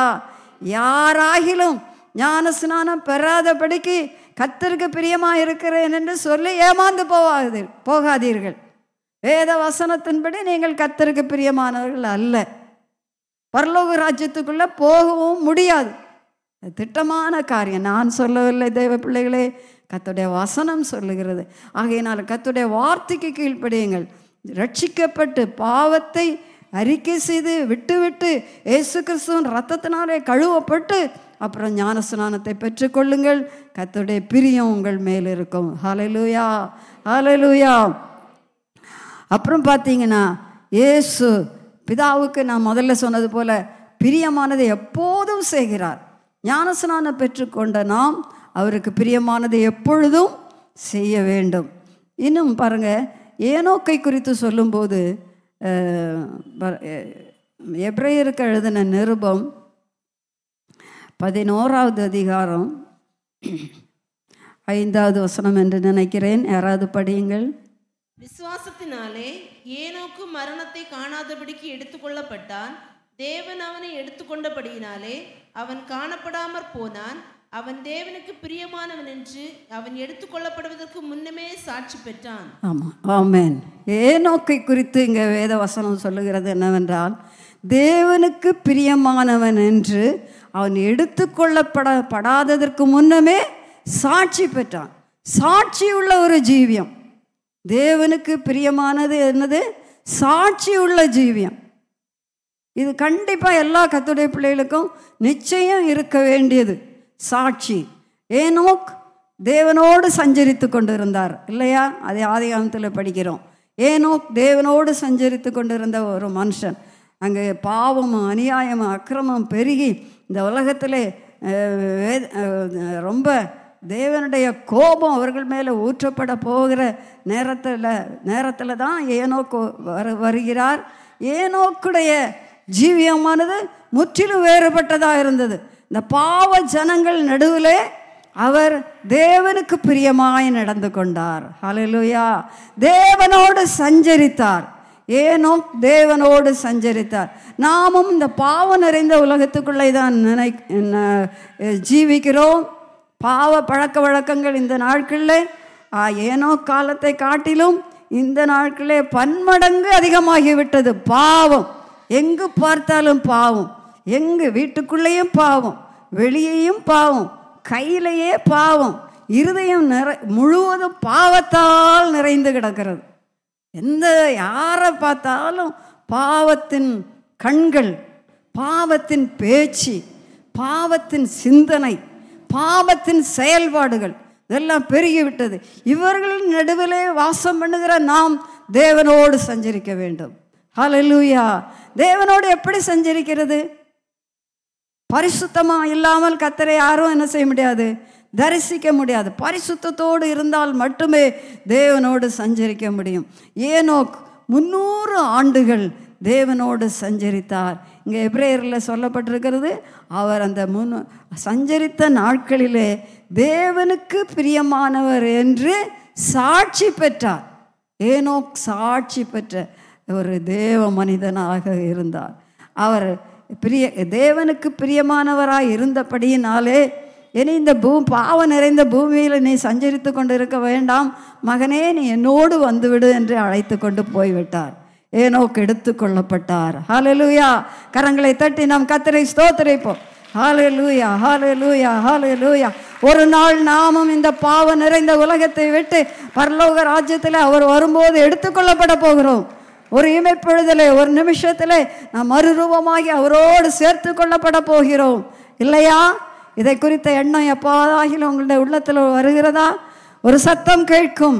யாராகிலும் ஞான ஸ்நானம் பெறாதபடிக்கு கத்தருக்கு பிரியமாக இருக்கிறேன் என்று சொல்லி ஏமாந்து போவாது போகாதீர்கள் வேத வசனத்தின்படி நீங்கள் கத்தருக்கு பிரியமானவர்கள் அல்ல பரலோக ராஜ்யத்துக்குள்ளே போகவும் முடியாது திட்டமான காரியம் நான் சொல்லவில்லை தெய்வ பிள்ளைகளே கத்துடைய வசனம் சொல்லுகிறது ஆகையினால் கத்துடைய வார்த்தைக்கு கீழ்ப்படியுங்கள் ரட்சிக்கப்பட்டு பாவத்தை அறிக்கை செய்து விட்டுவிட்டு ஏசு கிறிஸ்துவின் ரத்தத்தினாலே கழுவப்பட்டு அப்புறம் ஞான ஸ்நானத்தை பெற்றுக்கொள்ளுங்கள் கத்துடைய பிரியம் உங்கள் மேல் இருக்கும் ஹலலூயா ஹலலூயா அப்புறம் பார்த்தீங்கன்னா ஏசு பிதாவுக்கு நான் முதல்ல சொன்னது போல பிரியமானதை எப்போதும் செய்கிறார் ஞானஸ்நானம் பெற்றுக்கொண்ட நாம் அவருக்கு பிரியமானதை எப்பொழுதும் செய்ய வேண்டும் இன்னும் பாருங்கள் ஏனோக்கை குறித்து சொல்லும்போது எப்ரையருக்கு எழுதின நிருபம் பதினோராவது அதிகாரம் ஐந்தாவது வசனம் என்று நினைக்கிறேன் யாராவது படியுங்கள் விசுவாசத்தினாலே ஏனோக்கு மரணத்தை காணாதபடிக்கு எடுத்துக்கொள்ளப்பட்டான் தேவன் அவனை எடுத்துக்கொண்டபடியினாலே அவன் காணப்படாமற் போனான் அவன் தேவனுக்கு பிரியமானவன் என்று அவன் எடுத்துக்கொள்ளப்படுவதற்கு முன்னமே சாட்சி பெற்றான் ஆமாம் ஆமேன் நோக்கை குறித்து இங்கே வேத வசனம் சொல்லுகிறது என்னவென்றால் தேவனுக்கு பிரியமானவன் என்று அவன் எடுத்துக்கொள்ளப்பட படாததற்கு முன்னமே சாட்சி பெற்றான் சாட்சி உள்ள ஒரு ஜீவியம் தேவனுக்கு பிரியமானது என்னது சாட்சி உள்ள ஜீவியம் இது கண்டிப்பாக எல்லா கத்துடைய பிள்ளைகளுக்கும் நிச்சயம் இருக்க வேண்டியது சாட்சி ஏனோக் தேவனோடு சஞ்சரித்து கொண்டிருந்தார் இல்லையா அதே ஆதிகாலத்தில் படிக்கிறோம் ஏனோக் தேவனோடு சஞ்சரித்து கொண்டிருந்த ஒரு மனுஷன் அங்கே பாவம் அநியாயம் அக்கிரமம் பெருகி இந்த உலகத்தில் ரொம்ப தேவனுடைய கோபம் அவர்கள் மேலே ஊற்றப்பட போகிற நேரத்தில் நேரத்தில் தான் ஏனோக்கு வரு வருகிறார் ஏனோக்குடைய ஜீவியமானது முற்றிலும் வேறுபட்டதாக இருந்தது இந்த பாவ ஜனங்கள் நடுவில் அவர் தேவனுக்கு பிரியமாய் நடந்து கொண்டார் ஹலலுயா தேவனோடு சஞ்சரித்தார் ஏனோ தேவனோடு சஞ்சரித்தார் நாமும் இந்த பாவம் நிறைந்த உலகத்துக்குள்ளே தான் நினை ஜீவிக்கிறோம் பாவ பழக்க வழக்கங்கள் இந்த நாட்களில் ஏனோ காலத்தை காட்டிலும் இந்த நாட்களே பன்மடங்கு அதிகமாகிவிட்டது பாவம் எங்கு பார்த்தாலும் பாவம் எங்கு வீட்டுக்குள்ளேயும் பாவம் வெளியேயும் பாவம் கையிலேயே பாவம் இருதயம் நிறை முழுவதும் பாவத்தால் நிறைந்து கிடக்கிறது எந்த யாரை பார்த்தாலும் பாவத்தின் கண்கள் பாவத்தின் பேச்சு பாவத்தின் சிந்தனை பாவத்தின் செயல்பாடுகள் இதெல்லாம் பெருகிவிட்டது இவர்களின் நடுவிலே வாசம் பண்ணுகிற நாம் தேவனோடு சஞ்சரிக்க வேண்டும் ஹலலூயா தேவனோடு எப்படி சஞ்சரிக்கிறது பரிசுத்தமாக இல்லாமல் கத்தரை யாரும் என்ன செய்ய முடியாது தரிசிக்க முடியாது பரிசுத்தோடு இருந்தால் மட்டுமே தேவனோடு சஞ்சரிக்க முடியும் ஏனோக் முன்னூறு ஆண்டுகள் தேவனோடு சஞ்சரித்தார் இங்கே எப்ரேயரில் சொல்லப்பட்டிருக்கிறது அவர் அந்த முன் சஞ்சரித்த நாட்களிலே தேவனுக்கு பிரியமானவர் என்று சாட்சி பெற்றார் ஏனோக் சாட்சி பெற்ற ஒரு தேவ மனிதனாக இருந்தார் அவர் பிரிய தேவனுக்கு பிரியமானவராக இருந்தபடியினாலே இனி இந்த பூ பாவம் நிறைந்த பூமியில் நீ சஞ்சரித்து கொண்டு இருக்க வேண்டாம் மகனே நீ என்னோடு வந்துவிடு என்று அழைத்து கொண்டு போய்விட்டார் ஏனோ கெடுத்து கொள்ளப்பட்டார் ஹாலே லூயா கரங்களை தட்டி நாம் கத்திரை ஸ்தோத்திரைப்போம் ஹாலே லூயா ஹாலே லூயா ஹாலே லூயா ஒரு நாள் நாமும் இந்த பாவம் நிறைந்த உலகத்தை விட்டு பரலோக ராஜ்யத்தில் அவர் வரும்போது எடுத்துக்கொள்ளப்பட போகிறோம் ஒரு இமைப்பொழுதில் ஒரு நிமிஷத்தில் நாம் மறுரூபமாகி அவரோடு சேர்த்து கொள்ளப்பட போகிறோம் இல்லையா இதை குறித்த எண்ணம் எப்போதாகிலும் உங்களுடைய உள்ளத்தில் வருகிறதா ஒரு சத்தம் கேட்கும்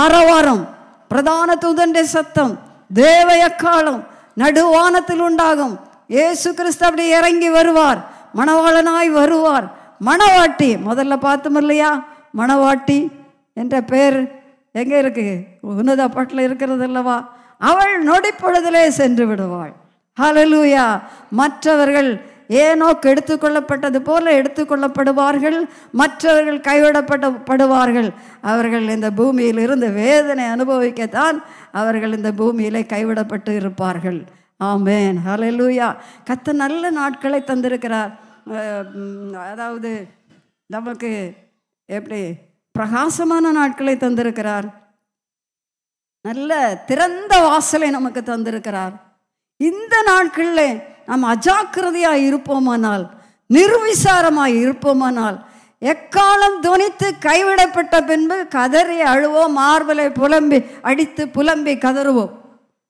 ஆரவாரம் பிரதான தூதண்டை சத்தம் தேவ எக்காலம் நடுவானத்தில் உண்டாகும் ஏசு கிறிஸ்து அப்படி இறங்கி வருவார் மணவாளனாய் வருவார் மணவாட்டி முதல்ல பார்த்தோம் இல்லையா மணவாட்டி என்ற பேர் எங்கே இருக்குது உன்னத பாட்டில் இருக்கிறது அல்லவா அவள் நொடிப்பொழுதிலே சென்று விடுவாள் ஹலலூயா மற்றவர்கள் ஏனோ கெடுத்து கொள்ளப்பட்டது போல எடுத்துக்கொள்ளப்படுவார்கள் மற்றவர்கள் கைவிடப்படப்படுவார்கள் அவர்கள் இந்த பூமியில் இருந்து வேதனை அனுபவிக்கத்தான் அவர்கள் இந்த பூமியிலே கைவிடப்பட்டு இருப்பார்கள் ஆமேன் ஹலலூயா கத்த நல்ல நாட்களை தந்திருக்கிறார் அதாவது நமக்கு எப்படி பிரகாசமான நாட்களை தந்திருக்கிறார் நல்ல திறந்த வாசலை நமக்கு தந்திருக்கிறார் இந்த நாட்களில் நாம் அஜாக்கிரதையாக இருப்போமானால் நிர்விசாரமாக இருப்போமானால் எக்காலம் துணித்து கைவிடப்பட்ட பின்பு கதறி அழுவோம் மார்பலை புலம்பி அடித்து புலம்பி கதறுவோம்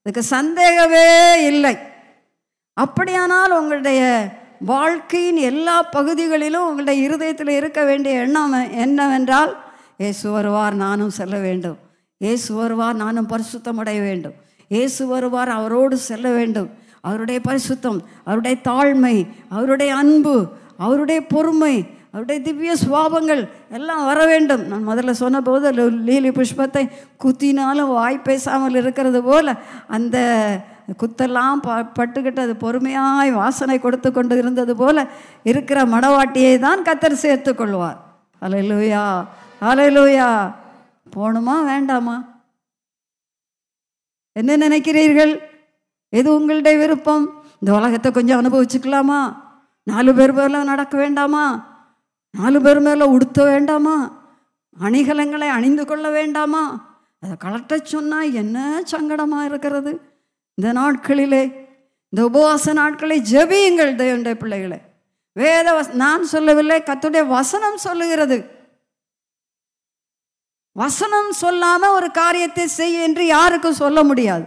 இதுக்கு சந்தேகமே இல்லை அப்படியானால் உங்களுடைய வாழ்க்கையின் எல்லா பகுதிகளிலும் உங்களுடைய இருதயத்தில் இருக்க வேண்டிய எண்ணம் என்னவென்றால் ஏசு வருவார் நானும் செல்ல வேண்டும் இயேசு வருவார் நானும் பரிசுத்தம் அடைய வேண்டும் இயேசு வருவார் அவரோடு செல்ல வேண்டும் அவருடைய பரிசுத்தம் அவருடைய தாழ்மை அவருடைய அன்பு அவருடைய பொறுமை அவருடைய திவ்ய சுவாபங்கள் எல்லாம் வர வேண்டும் நான் முதல்ல சொன்ன போது லீலி புஷ்பத்தை குத்தினாலும் வாய் பேசாமல் இருக்கிறது போல் அந்த குத்தெல்லாம் ப பட்டுக்கிட்டு அது பொறுமையாய் வாசனை கொடுத்து கொண்டு இருந்தது போல் இருக்கிற மணவாட்டியை தான் கத்தர் சேர்த்து கொள்வார் அலையிலூயா அலையிலூயா போகணுமா வேண்டாமா என்ன நினைக்கிறீர்கள் எது உங்களுடைய விருப்பம் இந்த உலகத்தை கொஞ்சம் அனுபவிச்சுக்கலாமா நாலு பேர் மேலே நடக்க வேண்டாமா நாலு பேர் மேலே உடுத்த வேண்டாமா அணிகலங்களை அணிந்து கொள்ள வேண்டாமா அதை கலட்ட சொன்னால் என்ன சங்கடமாக இருக்கிறது இந்த நாட்களிலே இந்த உபவாச நாட்களை ஜபியுங்கள் தேவண்ட பிள்ளைகளை வேத வச நான் சொல்லவில்லை கத்துடைய வசனம் சொல்லுகிறது வசனம் சொல்லாமல் ஒரு காரியத்தை செய் என்று யாருக்கும் சொல்ல முடியாது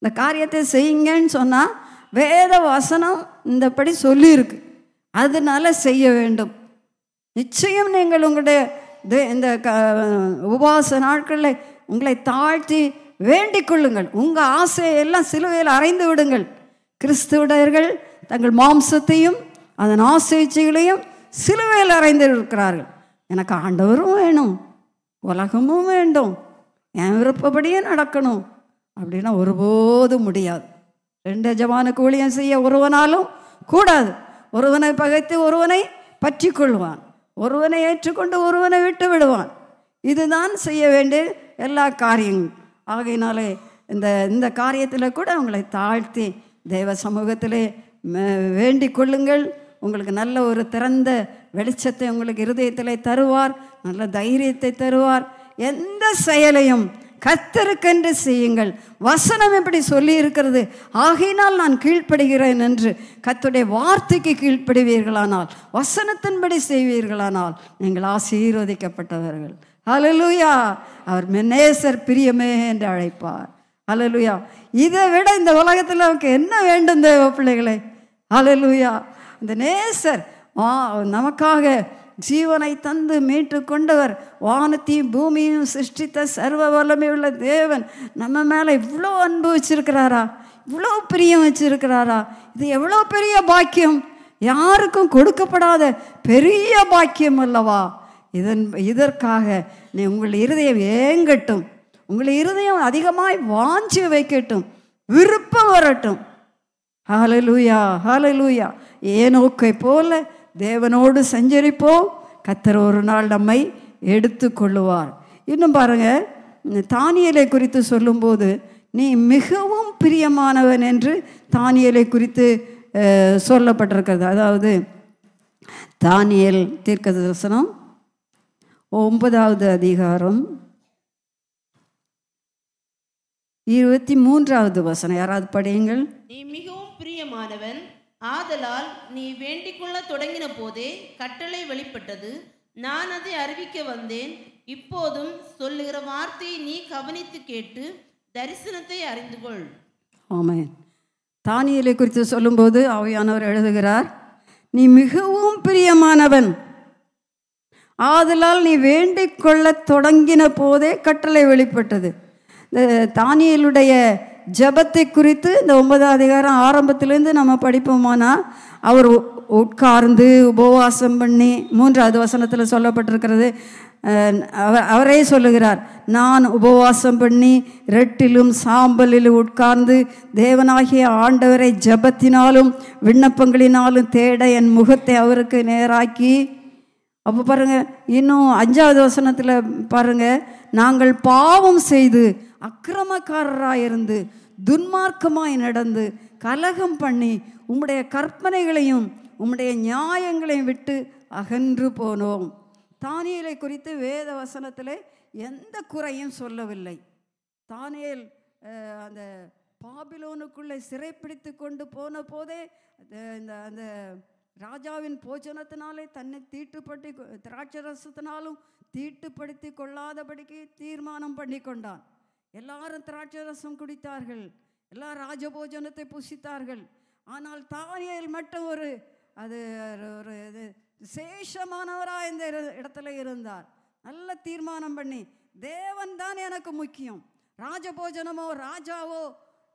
இந்த காரியத்தை செய்யுங்கன்னு சொன்னால் வேத வசனம் இந்தபடி சொல்லியிருக்கு அதனால செய்ய வேண்டும் நிச்சயம் நீங்கள் உங்களுடைய இந்த உபவாச நாட்களில் உங்களை தாழ்த்தி வேண்டிக் கொள்ளுங்கள் உங்கள் ஆசையெல்லாம் சிலுவையில் அறைந்து விடுங்கள் கிறிஸ்துவர்கள் தங்கள் மாம்சத்தையும் அதன் ஆசைச்சிகளையும் சிலுவையில் அறைந்து இருக்கிறார்கள் எனக்கு ஆண்டவரும் வேணும் உலகமும் வேண்டும் என் விருப்பப்படியே நடக்கணும் அப்படின்னா ஒருபோதும் முடியாது ரெண்டு எஜமானுக்கு ஊழியம் செய்ய ஒருவனாலும் கூடாது ஒருவனை பகைத்து ஒருவனை பற்றி கொள்வான் ஒருவனை ஏற்றுக்கொண்டு ஒருவனை விட்டு விடுவான் இதுதான் செய்ய வேண்டிய எல்லா காரியங்களும் ஆகையினாலே இந்த இந்த காரியத்தில் கூட அவங்களை தாழ்த்தி தெய்வ சமூகத்திலே வேண்டிக் கொள்ளுங்கள் உங்களுக்கு நல்ல ஒரு திறந்த வெளிச்சத்தை உங்களுக்கு இருதயத்தில் தருவார் நல்ல தைரியத்தை தருவார் எந்த செயலையும் கத்தருக்கென்று செய்யுங்கள் வசனம் எப்படி சொல்லி இருக்கிறது ஆகையினால் நான் கீழ்ப்படுகிறேன் என்று கத்துடைய வார்த்தைக்கு கீழ்ப்படுவீர்களானால் வசனத்தின்படி செய்வீர்களானால் நீங்கள் ஆசீர்வதிக்கப்பட்டவர்கள் அலலுயா அவர் மென்னேசர் பிரியமே என்று அழைப்பார் அலலுயா இதை விட இந்த உலகத்தில் அவருக்கு என்ன வேண்டும் தேவ பிள்ளைகளை அலலுயா இந்த நேசர் நமக்காக ஜீவனை தந்து மீட்டு கொண்டவர் வானத்தையும் பூமியும் சிருஷ்டித்த சர்வ வல்லமை உள்ள தேவன் நம்ம மேலே இவ்வளோ அன்பு வச்சிருக்கிறாரா இவ்வளோ பிரியம் வச்சிருக்கிறாரா இது எவ்வளோ பெரிய பாக்கியம் யாருக்கும் கொடுக்கப்படாத பெரிய பாக்கியம் அல்லவா இதன் இதற்காக நீ உங்கள் இருதயம் ஏங்கட்டும் உங்கள் இருதயம் அதிகமாய் வாஞ்சி வைக்கட்டும் விருப்பம் வரட்டும் ஹாலலூயா ஹாலலூயா நோக்கை போல தேவனோடு சஞ்சரிப்போம் கத்தர் ஒரு நாள் நம்மை எடுத்து கொள்ளுவார் இன்னும் பாருங்கள் தானியலை குறித்து சொல்லும்போது நீ மிகவும் பிரியமானவன் என்று தானியலை குறித்து சொல்லப்பட்டிருக்கிறது அதாவது தானியல் தீர்க்க தரிசனம் ஒன்பதாவது அதிகாரம் இருபத்தி மூன்றாவது வசனம் யாராவது படியுங்கள் நீ மிகவும் பிரியமானவன் ஆதலால் நீ கொள்ள தொடங்கின போதே கட்டளை வெளிப்பட்டது நான் அதை அறிவிக்க வந்தேன் இப்போதும் சொல்லுகிற வார்த்தையை நீ கவனித்து கேட்டு தரிசனத்தை அறிந்து கொள் ஆமே தானியலை குறித்து சொல்லும்போது அவையானவர் எழுதுகிறார் நீ மிகவும் பிரியமானவன் ஆதலால் நீ வேண்டிக் கொள்ள தொடங்கின போதே கட்டளை வெளிப்பட்டது தானியலுடைய ஜபத்தை குறித்து இந்த ஒன்பதாம் அதிகாரம் ஆரம்பத்திலேருந்து நம்ம படிப்போமானால் அவர் உட்கார்ந்து உபவாசம் பண்ணி மூன்றாவது வசனத்தில் சொல்லப்பட்டிருக்கிறது அவரே சொல்லுகிறார் நான் உபவாசம் பண்ணி ரெட்டிலும் சாம்பலிலும் உட்கார்ந்து தேவனாகிய ஆண்டவரை ஜபத்தினாலும் விண்ணப்பங்களினாலும் தேட என் முகத்தை அவருக்கு நேராக்கி அப்போ பாருங்கள் இன்னும் அஞ்சாவது வசனத்தில் பாருங்கள் நாங்கள் பாவம் செய்து அக்கிரமக்காரராக இருந்து துன்மார்க்கமாய் நடந்து கலகம் பண்ணி உம்முடைய கற்பனைகளையும் உம்முடைய நியாயங்களையும் விட்டு அகன்று போனோம் தானியலை குறித்து வேத வசனத்தில் எந்த குறையும் சொல்லவில்லை தானியல் அந்த பாபிலோனுக்குள்ளே சிறைப்பிடித்து கொண்டு போன போதே இந்த அந்த ராஜாவின் போஜனத்தினாலே தன்னை தீட்டுப்பட்டு திராட்சரசத்தினாலும் தீட்டுப்படுத்தி கொள்ளாதபடிக்கு தீர்மானம் பண்ணி கொண்டான் எல்லாரும் திராட்சை ரசம் குடித்தார்கள் எல்லா ராஜபோஜனத்தை புசித்தார்கள் ஆனால் தானியல் மட்டும் ஒரு அது ஒரு இது விசேஷமானவராக இந்த இடத்துல இருந்தார் நல்ல தீர்மானம் பண்ணி தேவன் தான் எனக்கு முக்கியம் ராஜபோஜனமோ ராஜாவோ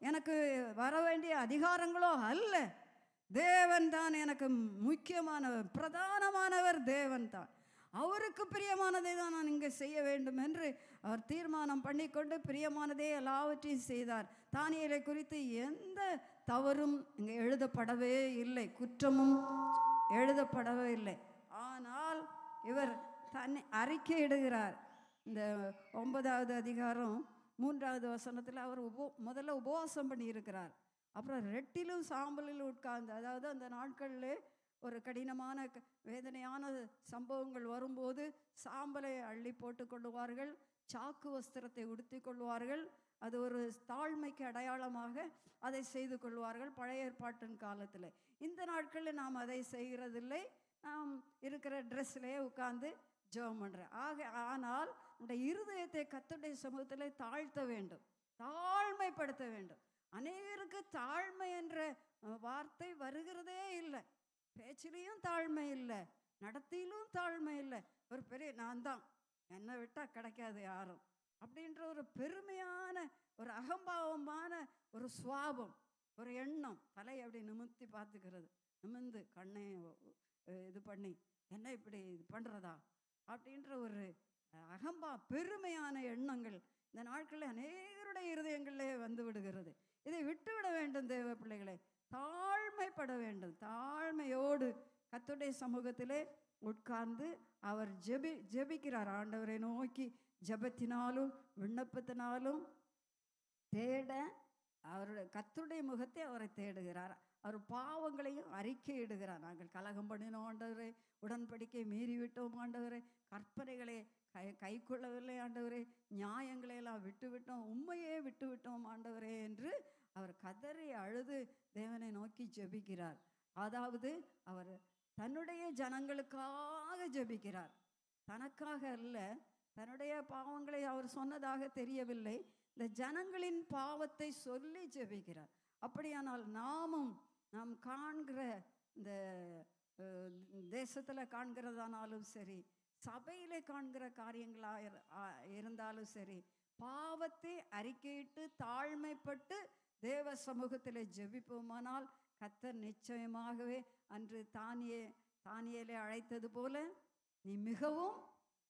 எனக்கு வர வேண்டிய அதிகாரங்களோ அல்ல தேவன் தான் எனக்கு முக்கியமானவர் பிரதானமானவர் தேவன் தான் அவருக்கு பிரியமானதை தான் நான் இங்கே செய்ய வேண்டும் என்று அவர் தீர்மானம் பண்ணி கொண்டு பிரியமானதே எல்லாவற்றையும் செய்தார் தானியலை குறித்து எந்த தவறும் இங்கே எழுதப்படவே இல்லை குற்றமும் எழுதப்படவே இல்லை ஆனால் இவர் தன்னை அறிக்கையிடுகிறார் இந்த ஒன்பதாவது அதிகாரம் மூன்றாவது வசனத்தில் அவர் உபோ முதல்ல உபவாசம் பண்ணியிருக்கிறார் அப்புறம் ரெட்டிலும் சாம்பலில் உட்கார்ந்து அதாவது அந்த நாட்களில் ஒரு கடினமான வேதனையான சம்பவங்கள் வரும்போது சாம்பலை அள்ளி போட்டு கொள்ளுவார்கள் சாக்கு வஸ்திரத்தை உடுத்தி கொள்வார்கள் அது ஒரு தாழ்மைக்கு அடையாளமாக அதை செய்து கொள்வார்கள் பழைய ஏற்பாட்டின் காலத்தில் இந்த நாட்களில் நாம் அதை செய்கிறதில்லை நாம் இருக்கிற ட்ரெஸ்லேயே உட்காந்து ஜெபம் பண்ணுறேன் ஆக ஆனால் நம்முடைய இருதயத்தை கத்துடைய சமூகத்தில் தாழ்த்த வேண்டும் தாழ்மைப்படுத்த வேண்டும் அநேகருக்கு தாழ்மை என்ற வார்த்தை வருகிறதே இல்லை பேச்சிலையும் தாழ்மை இல்லை நடத்தியிலும் தாழ்மை இல்லை ஒரு பெரிய நான் தான் என்னை விட்டால் கிடைக்காது யாரும் அப்படின்ற ஒரு பெருமையான ஒரு அகம்பாவமான ஒரு சுவாபம் ஒரு எண்ணம் தலை அப்படி நிமித்தி பார்த்துக்கிறது நிமிந்து கண்ணை இது பண்ணி என்ன இப்படி இது பண்ணுறதா அப்படின்ற ஒரு அகம்பா பெருமையான எண்ணங்கள் இந்த நாட்களில் அநேகருடைய இருதயங்களிலே வந்து விடுகிறது இதை விட்டுவிட வேண்டும் தேவ பிள்ளைகளை தாழ்மைப்பட வேண்டும் தாழ்மையோடு கத்துடைய சமூகத்திலே உட்கார்ந்து அவர் ஜெபி ஜெபிக்கிறார் ஆண்டவரை நோக்கி ஜபத்தினாலும் விண்ணப்பத்தினாலும் தேட அவருடைய கத்துடைய முகத்தை அவரை தேடுகிறார் அவர் பாவங்களையும் அறிக்கையிடுகிறார் நாங்கள் கலகம் பண்ணினோம் ஆண்டவரே உடன்படிக்கை மீறிவிட்டோம் ஆண்டவரே கற்பனைகளை கை கை கொள்ளவில்லை ஆண்டவரே நியாயங்களை எல்லாம் விட்டுவிட்டோம் உண்மையே விட்டுவிட்டோம் ஆண்டவரே என்று அவர் கதறி அழுது தேவனை நோக்கி ஜெபிக்கிறார் அதாவது அவர் தன்னுடைய ஜனங்களுக்காக ஜெபிக்கிறார் தனக்காக அல்ல தன்னுடைய பாவங்களை அவர் சொன்னதாக தெரியவில்லை இந்த ஜனங்களின் பாவத்தை சொல்லி ஜெபிக்கிறார் அப்படியானால் நாமும் நாம் காண்கிற இந்த தேசத்தில் காண்கிறதானாலும் சரி சபையிலே காண்கிற காரியங்களாக இருந்தாலும் சரி பாவத்தை அறிக்கையிட்டு தாழ்மைப்பட்டு தேவ சமூகத்தில் ஜெபிப்போமானால் கத்தர் நிச்சயமாகவே அன்று தானியே தானியலை அழைத்தது போல நீ மிகவும்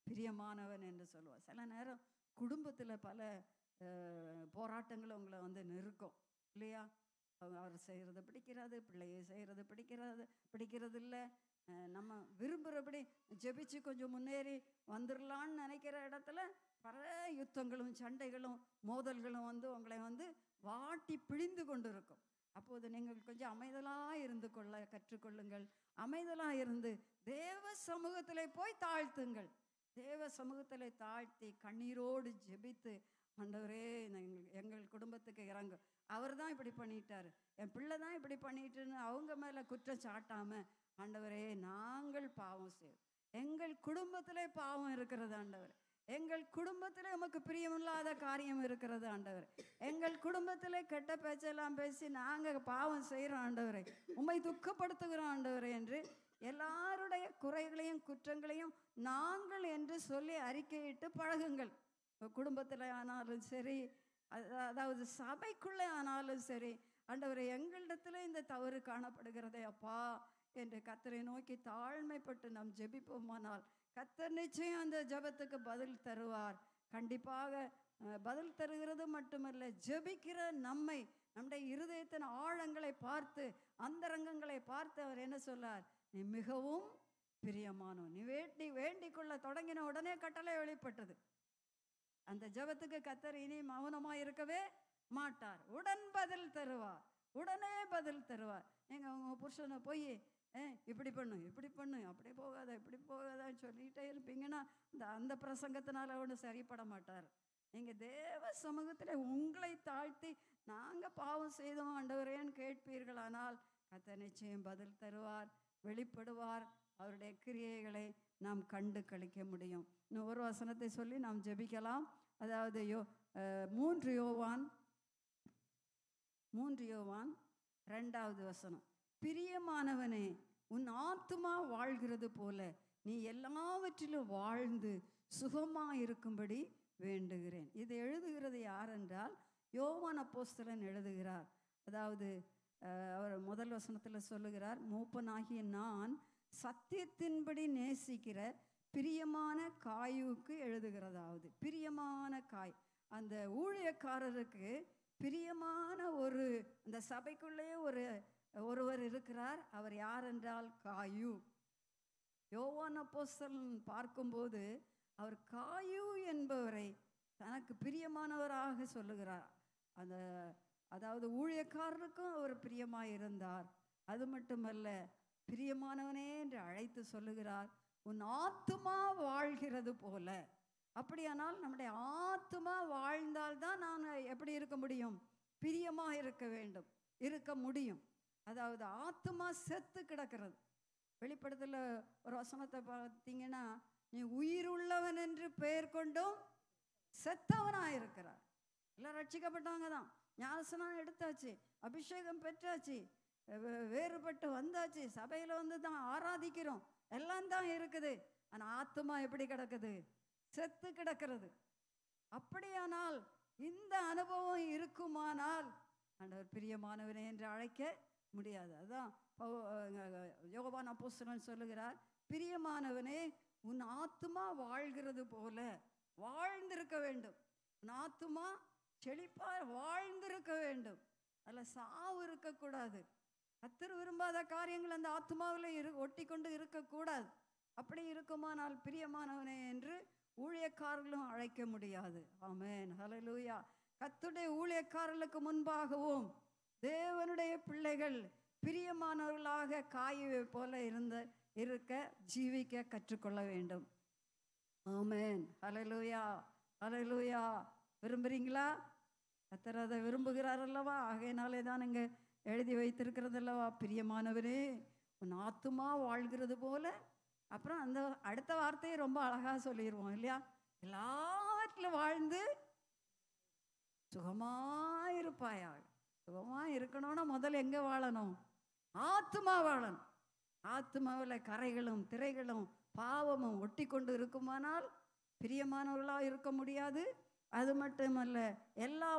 பிரியமானவன் என்று சொல்லுவாள் சில நேரம் குடும்பத்தில் பல போராட்டங்கள் உங்களை வந்து நிறுக்கும் இல்லையா அவர் செய்கிறது பிடிக்கிறது பிள்ளையை செய்கிறது பிடிக்கிறது பிடிக்கிறது இல்லை நம்ம விரும்புகிறபடி ஜெபிச்சு கொஞ்சம் முன்னேறி வந்துடலான்னு நினைக்கிற இடத்துல பல யுத்தங்களும் சண்டைகளும் மோதல்களும் வந்து உங்களை வந்து வாட்டி பிழிந்து கொண்டு இருக்கும் அப்போது நீங்கள் கொஞ்சம் அமைதலாக இருந்து கொள்ள கற்றுக்கொள்ளுங்கள் அமைதலாக இருந்து தேவ சமூகத்தில் போய் தாழ்த்துங்கள் தேவ சமூகத்தில் தாழ்த்தி கண்ணீரோடு ஜெபித்து ஆண்டவரே எங்கள் குடும்பத்துக்கு இறங்கும் அவர் தான் இப்படி பண்ணிட்டாரு என் பிள்ளை தான் இப்படி பண்ணிட்டுன்னு அவங்க மேலே குற்றம் சாட்டாமல் ஆண்டவரே நாங்கள் பாவம் செய்வோம் எங்கள் குடும்பத்திலே பாவம் இருக்கிறது ஆண்டவரே எங்கள் குடும்பத்தில் நமக்கு பிரியமில்லாத காரியம் இருக்கிறது ஆண்டவர் எங்கள் குடும்பத்தில் கெட்ட பேச்செல்லாம் பேசி நாங்கள் பாவம் செய்கிறோம் ஆண்டவரை உண்மை துக்கப்படுத்துகிறோம் ஆண்டவரை என்று எல்லாருடைய குறைகளையும் குற்றங்களையும் நாங்கள் என்று சொல்லி அறிக்கையிட்டு பழகுங்கள் குடும்பத்தில் ஆனாலும் சரி அதாவது சபைக்குள்ளே ஆனாலும் சரி ஆண்டவர் எங்களிடத்துல இந்த தவறு காணப்படுகிறதே அப்பா என்று கத்தரை நோக்கி தாழ்மைப்பட்டு நாம் ஜெபிப்போமானால் கத்தர் நிச்சயம் அந்த ஜபத்துக்கு பதில் தருவார் கண்டிப்பாக பதில் தருகிறது மட்டுமல்ல ஜபிக்கிற நம்மை நம்முடைய இருதயத்தின் ஆழங்களை பார்த்து அந்தரங்கங்களை பார்த்து அவர் என்ன சொல்லார் நீ மிகவும் பிரியமானோ நீ வேண்டி வேண்டிக் கொள்ள தொடங்கின உடனே கட்டளை வெளிப்பட்டது அந்த ஜபத்துக்கு கத்தர் இனி மௌனமாக இருக்கவே மாட்டார் உடன் பதில் தருவார் உடனே பதில் தருவார் நீங்கள் உங்கள் புருஷனை போய் ஏ இப்படி பண்ணு இப்படி பண்ணு அப்படி போகாத இப்படி போகாதான்னு சொல்லிகிட்டே இருப்பீங்கன்னா இந்த அந்த பிரசங்கத்தினால ஒன்று சரிப்பட மாட்டார் நீங்கள் தேவ சமூகத்தில் உங்களை தாழ்த்தி நாங்கள் பாவம் செய்தோம் ஆண்டவரேன்னு கேட்பீர்களானால் கத்த நிச்சயம் பதில் தருவார் வெளிப்படுவார் அவருடைய கிரியைகளை நாம் கண்டு கழிக்க முடியும் இன்னும் ஒரு வசனத்தை சொல்லி நாம் ஜெபிக்கலாம் அதாவது யோ மூன்று யோவான் மூன்று யோவான் ரெண்டாவது வசனம் பிரியமானவனே உன் ஆத்மா வாழ்கிறது போல நீ எல்லாவற்றிலும் வாழ்ந்து சுகமாக இருக்கும்படி வேண்டுகிறேன் இது எழுதுகிறது யார் என்றால் யோவான போஸ்தலன் எழுதுகிறார் அதாவது அவர் முதல் வசனத்தில் சொல்லுகிறார் மூப்பனாகிய நான் சத்தியத்தின்படி நேசிக்கிற பிரியமான காயுக்கு எழுதுகிறதாவது பிரியமான காய் அந்த ஊழியக்காரருக்கு பிரியமான ஒரு அந்த சபைக்குள்ளேயே ஒரு ஒருவர் இருக்கிறார் அவர் யார் என்றால் காயு யோவான போஸ்தல் பார்க்கும்போது அவர் காயு என்பவரை தனக்கு பிரியமானவராக சொல்லுகிறார் அந்த அதாவது ஊழியக்காரருக்கும் அவர் பிரியமாக இருந்தார் அது மட்டுமல்ல பிரியமானவனே என்று அழைத்து சொல்லுகிறார் உன் ஆத்துமா வாழ்கிறது போல அப்படியானால் நம்முடைய ஆத்துமா வாழ்ந்தால்தான் நான் எப்படி இருக்க முடியும் பிரியமாக இருக்க வேண்டும் இருக்க முடியும் அதாவது ஆத்மா செத்து கிடக்கிறது வெளிப்படத்தில் ஒரு வசனத்தை பார்த்தீங்கன்னா நீ உயிர் உள்ளவன் என்று பெயர் கொண்டும் செத்தவனாக இருக்கிறார் எல்லாம் ரட்சிக்கப்பட்டவங்க தான் ஞானசனம் எடுத்தாச்சு அபிஷேகம் பெற்றாச்சு வேறுபட்டு வந்தாச்சு சபையில் வந்து தான் ஆராதிக்கிறோம் எல்லாம் தான் இருக்குது ஆனால் ஆத்மா எப்படி கிடக்குது செத்து கிடக்கிறது அப்படியானால் இந்த அனுபவம் இருக்குமானால் ஆண்டவர் பிரியமானவனே என்று அழைக்க முடியாது அதான் யோகான் அப்போஸ்தலன் சொல்லுகிறார் பிரியமானவனே உன் ஆத்துமா வாழ்கிறது போல வாழ்ந்திருக்க வேண்டும் உன் ஆத்துமா செழிப்பா வாழ்ந்திருக்க வேண்டும் அதில் சாவு இருக்கக்கூடாது கத்தர் விரும்பாத காரியங்கள் அந்த ஆத்மாவில் இரு ஒட்டி கொண்டு இருக்கக்கூடாது அப்படி இருக்குமானால் பிரியமானவனே என்று ஊழியக்காரர்களும் அழைக்க முடியாது ஆமேன் ஹலலூயா கத்துடைய ஊழியக்காரர்களுக்கு முன்பாகவும் தேவனுடைய பிள்ளைகள் பிரியமானவர்களாக காயவை போல இருந்த இருக்க ஜீவிக்க கற்றுக்கொள்ள வேண்டும் ஆமேன் அலலூயா அலலூயா விரும்புகிறீங்களா கத்தர் அதை விரும்புகிறார் அல்லவா ஆகையினாலே தான் இங்கே எழுதி வைத்திருக்கிறது அல்லவா பிரியமானவரே உன் ஆத்துமா வாழ்கிறது போல அப்புறம் அந்த அடுத்த வார்த்தையை ரொம்ப அழகாக சொல்லிடுவோம் இல்லையா எல்லாவற்றிலும் வாழ்ந்து சுகமாயிருப்பாயாக சுகமாக இருக்கணும்னா முதல் எங்கே வாழணும் ஆத்மா வாழணும் ஆத்மாவில் கரைகளும் திரைகளும் பாவமும் ஒட்டி கொண்டு இருக்குமானால் பிரியமானவர்களாக இருக்க முடியாது அது மட்டுமல்ல எல்லா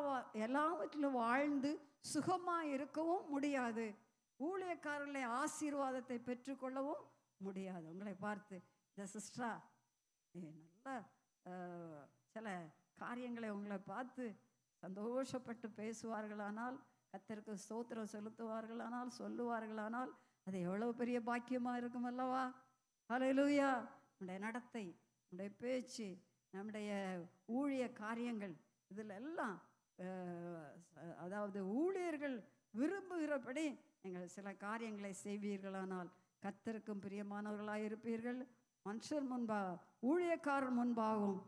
எல்லாவற்றிலும் வாழ்ந்து சுகமாக இருக்கவும் முடியாது ஊழியக்காரர்களை ஆசீர்வாதத்தை பெற்றுக்கொள்ளவும் முடியாது உங்களை பார்த்து இந்த சிஸ்டரா நல்ல சில காரியங்களை உங்களை பார்த்து சந்தோஷப்பட்டு பேசுவார்களானால் கத்தருக்கு ஸ்தோத்திரம் செலுத்துவார்களானால் சொல்லுவார்களானால் அது எவ்வளவு பெரிய பாக்கியமாக இருக்கும் அல்லவா அலையிலூயா நம்முடைய நடத்தை நம்முடைய பேச்சு நம்முடைய ஊழிய காரியங்கள் இதில் எல்லாம் அதாவது ஊழியர்கள் விரும்புகிறபடி நீங்கள் சில காரியங்களை செய்வீர்களானால் கத்தருக்கும் பிரியமானவர்களாக இருப்பீர்கள் மனுஷர் முன்பாக ஊழியக்காரர் முன்பாகவும்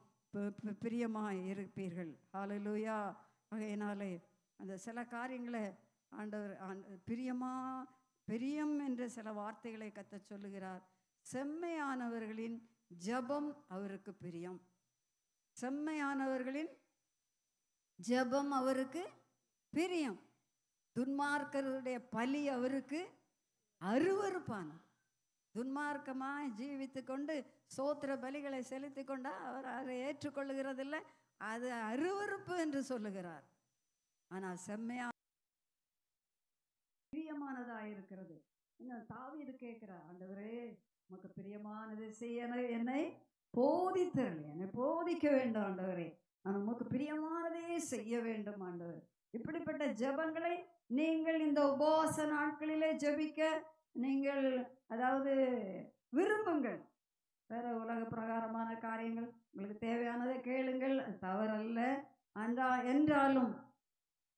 பிரியமாக இருப்பீர்கள் ஹாலலூயா ஆகையினாலே அந்த சில காரியங்களை ஆண்டவர் பிரியமா பிரியம் என்ற சில வார்த்தைகளை கத்த சொல்லுகிறார் செம்மையானவர்களின் ஜபம் அவருக்கு பிரியம் செம்மையானவர்களின் ஜபம் அவருக்கு பிரியம் துன்மார்க்கருடைய பலி அவருக்கு அருவறுப்பான் துன்மார்க்கமாக ஜீவித்து கொண்டு சோத்திர பலிகளை செலுத்தி கொண்டால் அவர் அதை ஏற்றுக்கொள்ளுகிறதில்லை அது அருவறுப்பு என்று சொல்லுகிறார் ஆனால் செம்மையா பிரியமானதா இருக்கிறது என்ன தாவி இது கேட்கிறார் ஆண்டவரே உமக்கு பிரியமானது செய்ய என்னை போதித்தரல் என்னை போதிக்க வேண்டும் ஆண்டவரே நான் உமக்கு பிரியமானதே செய்ய வேண்டும் ஆண்டவர் இப்படிப்பட்ட ஜபங்களை நீங்கள் இந்த உபவாச நாட்களிலே ஜபிக்க நீங்கள் அதாவது விரும்புங்கள் வேற உலக பிரகாரமான காரியங்கள் உங்களுக்கு தேவையானதை கேளுங்கள் தவறல்ல அந்த என்றாலும்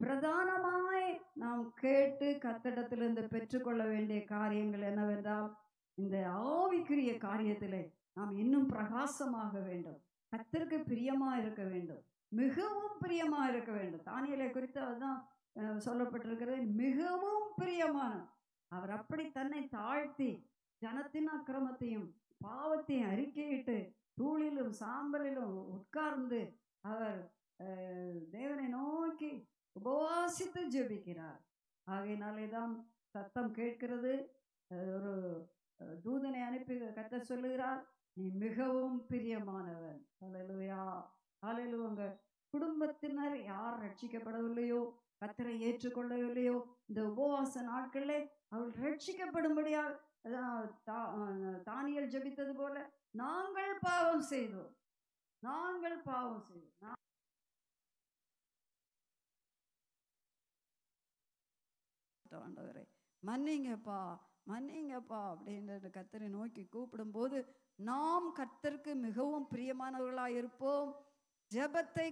பிரதானமாய் நாம் கேட்டு கத்தடத்திலிருந்து பெற்றுக்கொள்ள வேண்டிய காரியங்கள் என்னவென்றால் இந்த ஆவிக்குரிய காரியத்திலே நாம் இன்னும் பிரகாசமாக வேண்டும் கத்திற்கு பிரியமா இருக்க வேண்டும் மிகவும் பிரியமா இருக்க வேண்டும் தானியலை குறித்து அதுதான் சொல்லப்பட்டிருக்கிறது மிகவும் பிரியமான அவர் அப்படி தன்னை தாழ்த்தி ஜனத்தின் அக்கிரமத்தையும் பாவத்தையும் அறிக்கையிட்டு தூளிலும் சாம்பலிலும் உட்கார்ந்து அவர் தேவனை நோக்கி உபவாசித்து ஜெபிக்கிறார் ஆகையினாலே தான் சத்தம் கேட்கிறது ஒரு தூதனை அனுப்பி கத்த சொல்லுகிறார் நீ மிகவும் பிரியமானவன் அலையிலுவையா அலையிலு உங்க குடும்பத்தினர் யார் ரட்சிக்கப்படவில்லையோ கத்தரை ஏற்றுக்கொள்ளவில்லையோ இந்த உபவாச நாட்களில் அவள் ரட்சிக்கப்படும்படியால் தானியல் ஜபித்தது போல நாங்கள் பாவம் செய்தோம் நாங்கள் பாவம் செய்தோம் ஸ்தோத்திரம் ஆண்டவரே மன்னிங்கப்பா மன்னிங்கப்பா அப்படின்னு கத்தரை நோக்கி கூப்பிடும்போது நாம் கத்தருக்கு மிகவும் பிரியமானவர்களாக இருப்போம் ஜபத்தை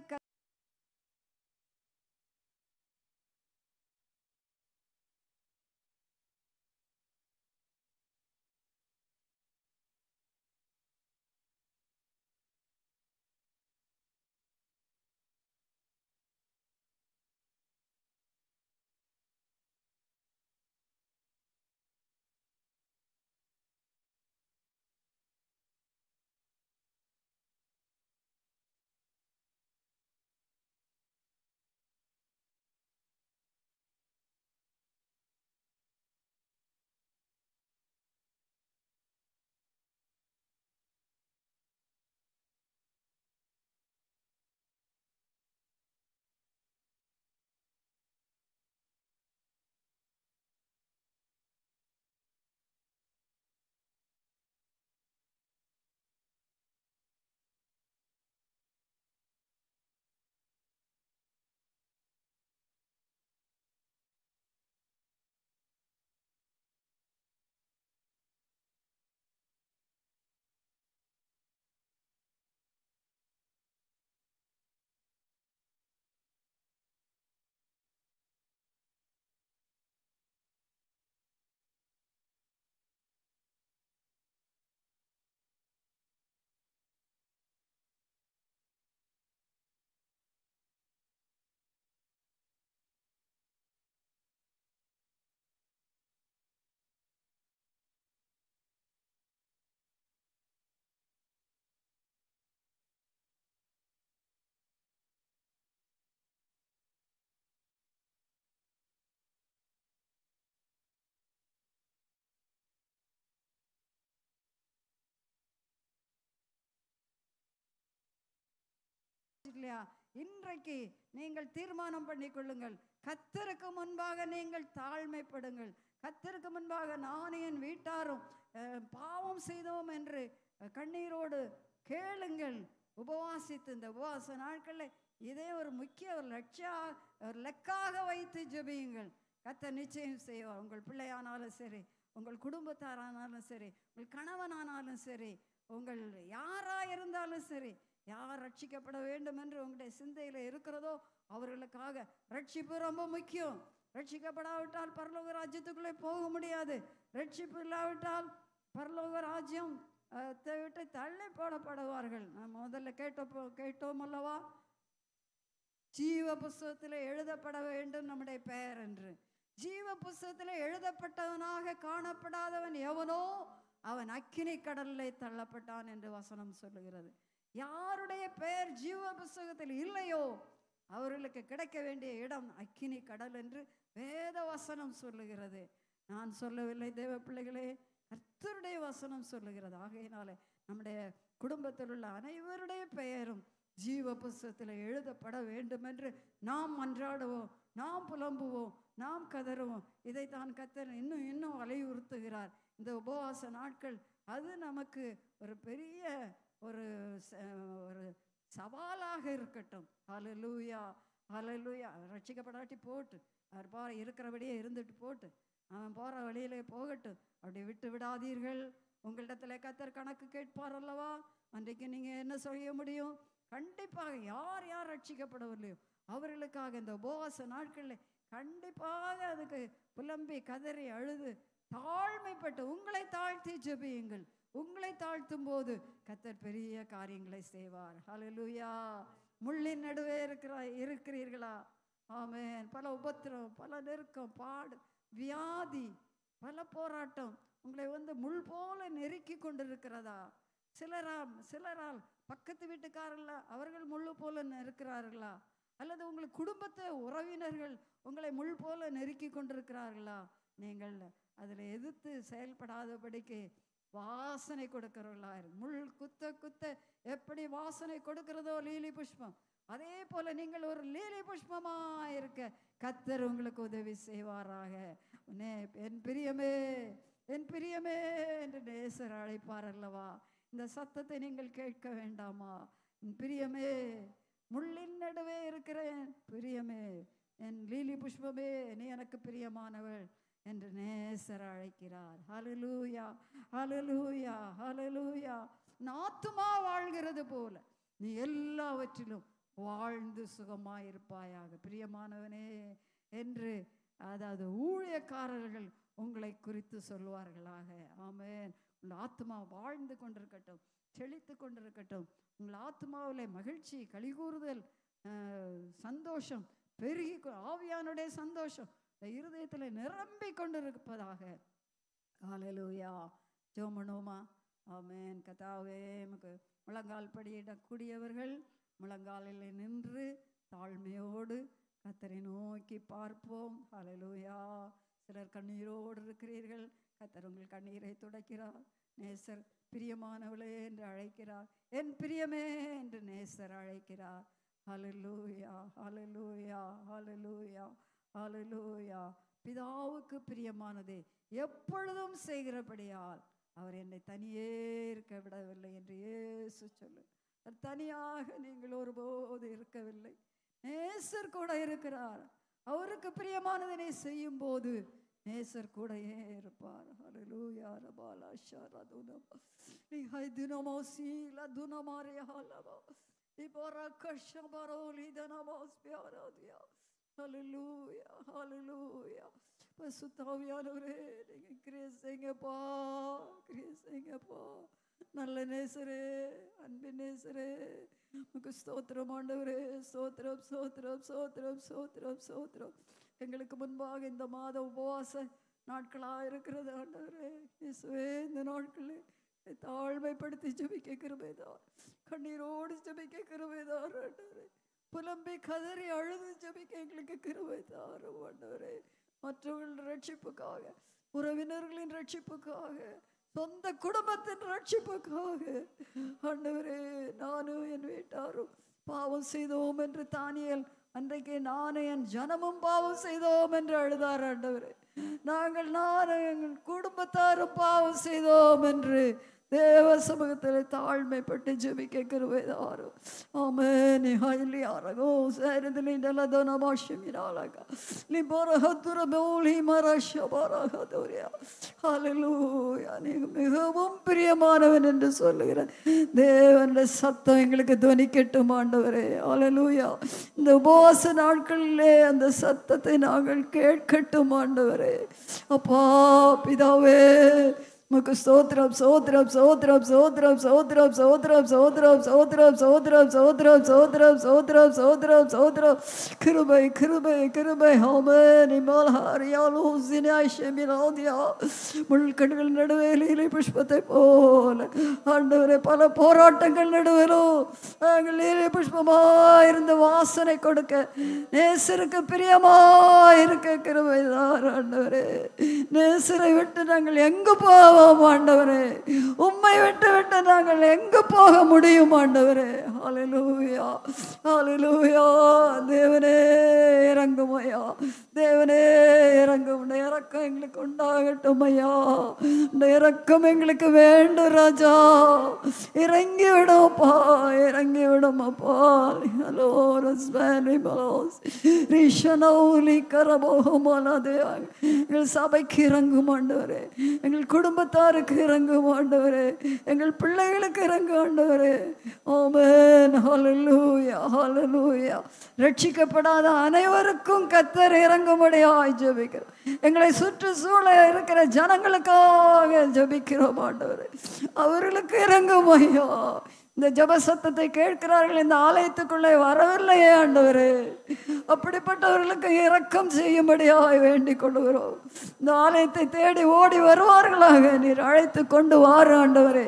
இல்லையா இன்றைக்கு நீங்கள் தீர்மானம் பண்ணிக்கொள்ளுங்கள் கத்தருக்கு முன்பாக நீங்கள் தாழ்மைப்படுங்கள் கத்தருக்கு முன்பாக நானும் என் வீட்டாரும் பாவம் செய்தோம் என்று கண்ணீரோடு கேளுங்கள் உபவாசித்து இந்த உபவாச நாட்களில் இதே ஒரு முக்கிய ஒரு லட்சியாக ஒரு லெக்காக வைத்து ஜபியுங்கள் கத்த நிச்சயம் செய்வார் உங்கள் பிள்ளையானாலும் சரி உங்கள் குடும்பத்தாரானாலும் சரி உங்கள் கணவனானாலும் சரி உங்கள் யாராக இருந்தாலும் சரி யார் ரட்சிக்கப்பட வேண்டும் என்று உங்களுடைய சிந்தையில் இருக்கிறதோ அவர்களுக்காக ரட்சிப்பு ரொம்ப முக்கியம் ரட்சிக்கப்படாவிட்டால் பரலோக ராஜ்யத்துக்குள்ளே போக முடியாது ரட்சிப்பு இல்லாவிட்டால் பரலோக ராஜ்யம் விட்டு தள்ளி போடப்படுவார்கள் நான் முதல்ல கேட்டப்போ கேட்டோம் அல்லவா ஜீவ புஸ்தகத்தில் எழுதப்பட வேண்டும் நம்முடைய பெயர் என்று ஜீவ புஸ்தகத்தில் எழுதப்பட்டவனாக காணப்படாதவன் எவனோ அவன் அக்கினி கடலில் தள்ளப்பட்டான் என்று வசனம் சொல்லுகிறது யாருடைய பெயர் ஜீவ புஸ்தகத்தில் இல்லையோ அவர்களுக்கு கிடைக்க வேண்டிய இடம் அக்கினி கடல் என்று வேத வசனம் சொல்லுகிறது நான் சொல்லவில்லை தேவ பிள்ளைகளே கர்த்தருடைய வசனம் சொல்லுகிறது ஆகையினாலே நம்முடைய குடும்பத்தில் உள்ள அனைவருடைய பெயரும் ஜீவ புஸ்தகத்தில் எழுதப்பட வேண்டும் என்று நாம் மன்றாடுவோம் நாம் புலம்புவோம் நாம் கதறுவோம் இதைத்தான் கத்தர் இன்னும் இன்னும் வலியுறுத்துகிறார் இந்த உபவாச நாட்கள் அது நமக்கு ஒரு பெரிய ஒரு ஒரு சவாலாக இருக்கட்டும் அலலூயா அலலூயா ரட்சிக்கப்படாட்டி போட்டு அவர் போகிற இருக்கிறபடியே இருந்துட்டு போட்டு அவன் போகிற வழியிலே போகட்டும் அப்படி விட்டு விடாதீர்கள் உங்களிடத்தில் கத்தர் கணக்கு கேட்பார் அல்லவா அன்றைக்கு நீங்கள் என்ன சொல்ல முடியும் கண்டிப்பாக யார் யார் ரட்சிக்கப்படவில்லையோ அவர்களுக்காக இந்த உபவாச நாட்களில் கண்டிப்பாக அதுக்கு புலம்பி கதறி அழுது தாழ்மைப்பட்டு உங்களை தாழ்த்தி ஜெபியுங்கள் உங்களை தாழ்த்தும் போது கத்தர் பெரிய காரியங்களை செய்வார் ஹலலூயா முள்ளின் நடுவே இருக்கிறா இருக்கிறீர்களா ஆமேன் பல உபத்திரம் பல நெருக்கம் பாடு வியாதி பல போராட்டம் உங்களை வந்து முள் போல நெருக்கி கொண்டிருக்கிறதா சிலரால் சிலரால் பக்கத்து வீட்டுக்காரர்கள அவர்கள் முள் போல நெருக்கிறார்களா அல்லது உங்கள் குடும்பத்தை உறவினர்கள் உங்களை முள் போல நெருக்கி கொண்டிருக்கிறார்களா நீங்கள் அதில் எதிர்த்து செயல்படாதபடிக்கு வாசனை கொடுக்கிறவர்களா முள் குத்த குத்த எப்படி வாசனை கொடுக்கிறதோ லீலி புஷ்பம் அதே போல நீங்கள் ஒரு லீலி புஷ்பமா இருக்க கத்தர் உங்களுக்கு உதவி செய்வாராக என் பிரியமே என் பிரியமே என்று நேசர் அழைப்பார் அல்லவா இந்த சத்தத்தை நீங்கள் கேட்க வேண்டாமா என் பிரியமே முள்ளின் நடுவே இருக்கிறேன் பிரியமே என் லீலி புஷ்பமே நீ எனக்கு பிரியமானவள் என்று நேசர் அழைக்கிறார் ஹலலூயா ஹலலூயா ஹலலூயா நாத்துமா வாழ்கிறது போல நீ எல்லாவற்றிலும் வாழ்ந்து சுகமாயிருப்பாயாக பிரியமானவனே என்று அதாவது ஊழியக்காரர்கள் உங்களை குறித்து சொல்வார்களாக ஆமேன் உங்கள் ஆத்மா வாழ்ந்து கொண்டிருக்கட்டும் செழித்து கொண்டிருக்கட்டும் உங்கள் ஆத்மாவில் மகிழ்ச்சி கழிகூறுதல் சந்தோஷம் பெருகி ஆவியானுடைய சந்தோஷம் இந்த இருதயத்தில் நிரம்பி கொண்டிருப்பதாக ஆலலூயா ஜோமனோமா ஆமேன் கதாவே நமக்கு முழங்கால் படியிடக்கூடியவர்கள் முழங்காலில் நின்று தாழ்மையோடு கத்தரை நோக்கி பார்ப்போம் ஹலலூயா சிலர் கண்ணீரோடு இருக்கிறீர்கள் கத்தர் உங்கள் கண்ணீரை துடைக்கிறார் நேசர் பிரியமானவளே என்று அழைக்கிறார் என் பிரியமே என்று நேசர் அழைக்கிறார் ஹலலூயா ஹலலூயா ஹலலூயா அலலூயா பிதாவுக்கு பிரியமானதே எப்பொழுதும் செய்கிறபடியால் அவர் என்னை தனியே இருக்க விடவில்லை என்று ஏசு சொல்லு தனியாக நீங்கள் ஒருபோது இருக்கவில்லை நேசர் கூட இருக்கிறார் அவருக்கு பிரியமானதனை செய்யும் போது நேசர் கூடையே இருப்பார் அலலூயா இப்போ ரக்கஷ பரோலி தனமோஸ் ஹலலூயா ஹலலூயா பசுத்தாவியானவரே நீங்கள் கிரியை செய்யுங்கப்பா கிரியை செய்யுங்கப்பா நல்ல நேசரே அன்பு நேசரே உமக்கு ஸ்தோத்திரம் ஆண்டவரே ஸ்தோத்திரம் ஸ்தோத்திரம் ஸ்தோத்திரம் ஸ்தோத்திரம் ஸ்தோத்திரம் எங்களுக்கு முன்பாக இந்த மாத உபவாச நாட்களாக இருக்கிறது ஆண்டவரே இயேசுவே இந்த நாட்களே தாழ்மைப்படுத்தி ஜபிக்க கிருபைதான் கண்ணீரோடு ஜபிக்க கிருபைதான் ஆண்டவரே புலம்பி கதறி அழுது ஜபிக்க எங்களுக்கு கிருவை தாரும் ஆண்டவரே மற்றவர்கள் ரட்சிப்புக்காக உறவினர்களின் ரட்சிப்புக்காக சொந்த குடும்பத்தின் ரட்சிப்புக்காக ஆண்டவரே நானும் என் வீட்டாரும் பாவம் செய்தோம் என்று தானியல் அன்றைக்கு நானும் என் ஜனமும் பாவம் செய்தோம் என்று அழுதார் ஆண்டவரே நாங்கள் நானும் எங்கள் குடும்பத்தாரும் பாவம் செய்தோம் என்று தேவ சமூகத்தில் தாழ்மைப்பட்டு ஜெபிக்க கிருவேதாரும் ஆமே ஹைலி அரகோ சேர்ந்து நீண்டலதோ நமாஷமிராலக நீ பரகத்துர மௌலி மரஷ பரகதுரியா ஹalleluya நீ மிகவும் பிரியமானவன் என்று சொல்லுகிறேன் தேவனுடைய சத்தம் எங்களுக்கு துணிக்கட்டும் ஆண்டவரே ஹalleluya இந்த உபவாச நாட்களிலே அந்த சத்தத்தை நாங்கள் கேட்கட்டும் ஆண்டவரே அப்பா பிதாவே உமக்கு சோத்திரம் சோத்திரம் சோத்திரம் சோத்திரம் சோத்திரம் சோத்திரம் சோத்திரம் சோத்திரம் சோத்திரம் சோத்திரம் சோத்திரம் சோத்திரம் சோத்திரம் சோத்திரம் கிருபை கிருபை கிருபை ஹோமனிமால் ஹரியாலோ சினாஷமிராதியா முள்கண்கள் நடுவே லீலை புஷ்பத்தை போல ஆண்டவரே பல போராட்டங்கள் நடுவிலும் நாங்கள் லீலை புஷ்பமாக இருந்து வாசனை கொடுக்க நேசருக்கு பிரியமாக இருக்க கிருபை தான் ஆண்டவரே நேசரை விட்டு நாங்கள் எங்கே போவோம் பாவம் ஆண்டவரே உண்மை விட்டு விட்டு நாங்கள் எங்கே போக முடியும் ஆண்டவரே அலிலூயா அலிலூயா தேவனே இறங்குமையா தேவனே இறங்கும் இறக்கம் எங்களுக்கு உண்டாகட்டும் ஐயா இந்த இறக்கம் எங்களுக்கு வேண்டும் ராஜா இறங்கி விடும்ப்பா இறங்கி விடுமாப்பா ஹலோ ரீஷனௌலி கரபோகமான தேவாங்க எங்கள் சபைக்கு இறங்கும் ஆண்டவரே எங்கள் குடும்பத்தை குடும்பத்தாருக்கு இறங்கும் ஆண்டவரே எங்கள் பிள்ளைகளுக்கு இறங்கு ஆண்டவரே ஓமேன் ஹாலலூயா ஹாலலூயா ரட்சிக்கப்படாத அனைவருக்கும் கத்தர் இறங்கும்படியாய் ஜபிக்கிறோம் எங்களை சுற்றுச்சூழல் இருக்கிற ஜனங்களுக்காக ஜபிக்கிறோம் ஆண்டவரே அவர்களுக்கு இறங்கும் ஐயா இந்த ஜப சத்தத்தை கேட்கிறார்கள் இந்த ஆலயத்துக்குள்ளே வரவில்லையே ஆண்டவர் அப்படிப்பட்டவர்களுக்கு இரக்கம் செய்யும்படியாக வேண்டிக் கொள்கிறோம் இந்த ஆலயத்தை தேடி ஓடி வருவார்களாக நீர் அழைத்து கொண்டு வாரு ஆண்டவரே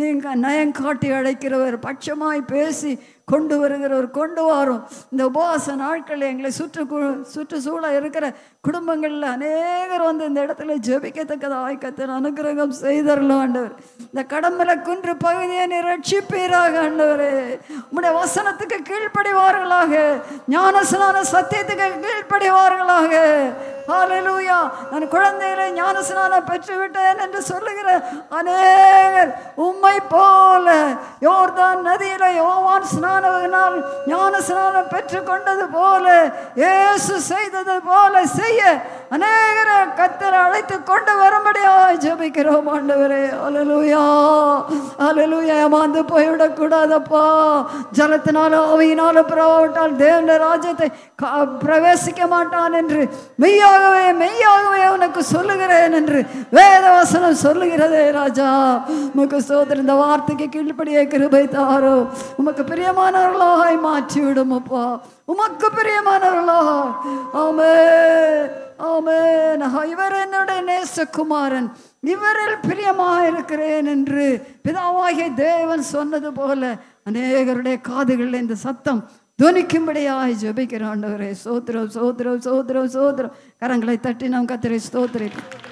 நீங்கள் நயம் காட்டி அழைக்கிறவர் பட்சமாய் பேசி கொண்டு வருகிறவர் கொண்டு வரும் இந்த உபவாச நாட்களில் எங்களை சுற்று சுற்றுச்சூழல் இருக்கிற குடும்பங்களில் அநேகர் வந்து இந்த இடத்துல ஜெபிக்கத்தக்கதாக கத்தர் அனுகிரகம் செய்தரலாம் ஆண்டவர் இந்த கடம்பல குன்று பகுதியை நீ ரட்சிப்பீராக ஆண்டவரே உடைய வசனத்துக்கு கீழ்ப்படிவார்களாக ஞானசனான சத்தியத்துக்கு கீழ்ப்படிவார்களாக ஹாலலூயா நான் குழந்தைகளை ஞானஸ்நான பெற்றுவிட்டேன் என்று சொல்லுகிற அநேகர் உம்மை போல யோர்தான் நதியில யோவான் ஞானவனால் ஞானஸ்நானம் கொண்டது போல இயேசு செய்தது போல செய்ய அநேகரை கத்தர் அழைத்து கொண்டு வரும்படியா ஜபிக்கிறோம் ஆண்டவரே அலலுயா அலலுயா ஏமாந்து போய்விடக்கூடாதப்பா ஜலத்தினால அவையினால பிரவாவிட்டால் தேவன ராஜ்யத்தை பிரவேசிக்க மாட்டான் என்று மெய்யாகவே மெய்யாகவே உனக்கு சொல்லுகிறேன் என்று வேதவசனம் சொல்லுகிறதே ராஜா உமக்கு சோதர இந்த வார்த்தைக்கு கீழ்ப்படிய கிருபை தாரோ உமக்கு பிரியமா பிரியமானவர்களாய் மாற்றிவிடும் அப்பா உமக்கு பிரியமானவர்களா ஆமே ஆமே இவர் என்னுடைய நேசகுமாரன் இவரில் இருக்கிறேன் என்று பிதாவாகிய தேவன் சொன்னது போல அநேகருடைய காதுகளில் இந்த சத்தம் துவனிக்கும்படியாய் ஜபிக்கிறான் சோத்திரம் சோத்திரம் சோத்ரோ சோத்ரோ கரங்களை தட்டி நாம் கத்திரை ஸ்தோத்திரிக்கிறோம்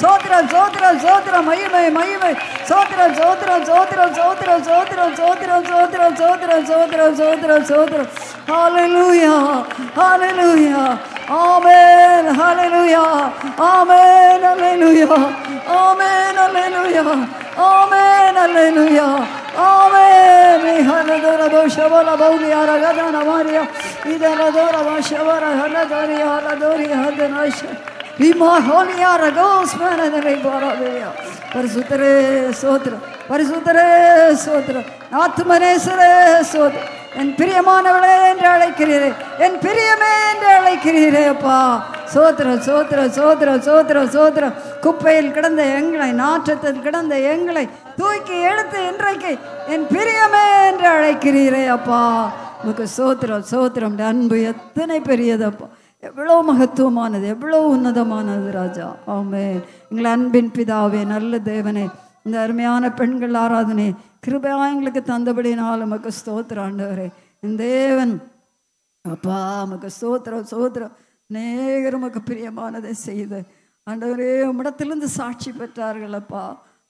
சோத்திரம் சோத்திரம் சோத்திரம் மகிமை மகிமை சோத்திரம் சோத்திரம் சோத்திரம் சோத்திரம் சோத்திரம் சோத்திரம் சோத்திரம் சோத்திரம் சோத்திரம் சோத்திரம் சோத்திரம் ஹalleluya ஹalleluya ஆமென் ஹalleluya ஆமென் ஹalleluya ஆமென் ஹalleluya ஆமென் ஹalleluya ஆமென் ஹalleluya பௌஷவல பௌலி அரகதன மாரியா இதரதோர பௌஷவர ஹalleluya ஹalleluya பரிசுத்தரே சோத்திரம் பரிசுத்தரே சோத்திரம் ஆத்மனேஸ்வரே சோத்திரம் என் பிரியமானவளே என்று அழைக்கிறீரே என் பிரியமே என்று அழைக்கிறீரே அப்பா சோத்திரம் சோத்திரம் சோத்திரம் சோத்திரம் சோத்திரம் குப்பையில் கிடந்த எங்களை நாற்றத்தில் கிடந்த எங்களை தூக்கி எடுத்து இன்றைக்கு என் பிரியமே என்று அழைக்கிறீரே அப்பா உனக்கு சோத்திரம் சோத்திரம் அன்பு எத்தனை பெரியதப்பா எவ்வளோ மகத்துவமானது எவ்வளோ உன்னதமானது ராஜா ஆமே எங்கள் அன்பின் பிதாவே நல்ல தேவனே இந்த அருமையான பெண்கள் ஆராதனை கிருபையாக எங்களுக்கு தந்தபடி நாலு நமக்கு ஸ்தோத்திர ஆண்டவரே இந்த தேவன் அப்பா நமக்கு ஸ்தோத்திரம் ஸ்தோத்திரம் நேகரும் உமக்கு பிரியமானதை செய்து ஆண்டவரே உம்மிடத்திலிருந்து சாட்சி பெற்றார்கள் அப்பா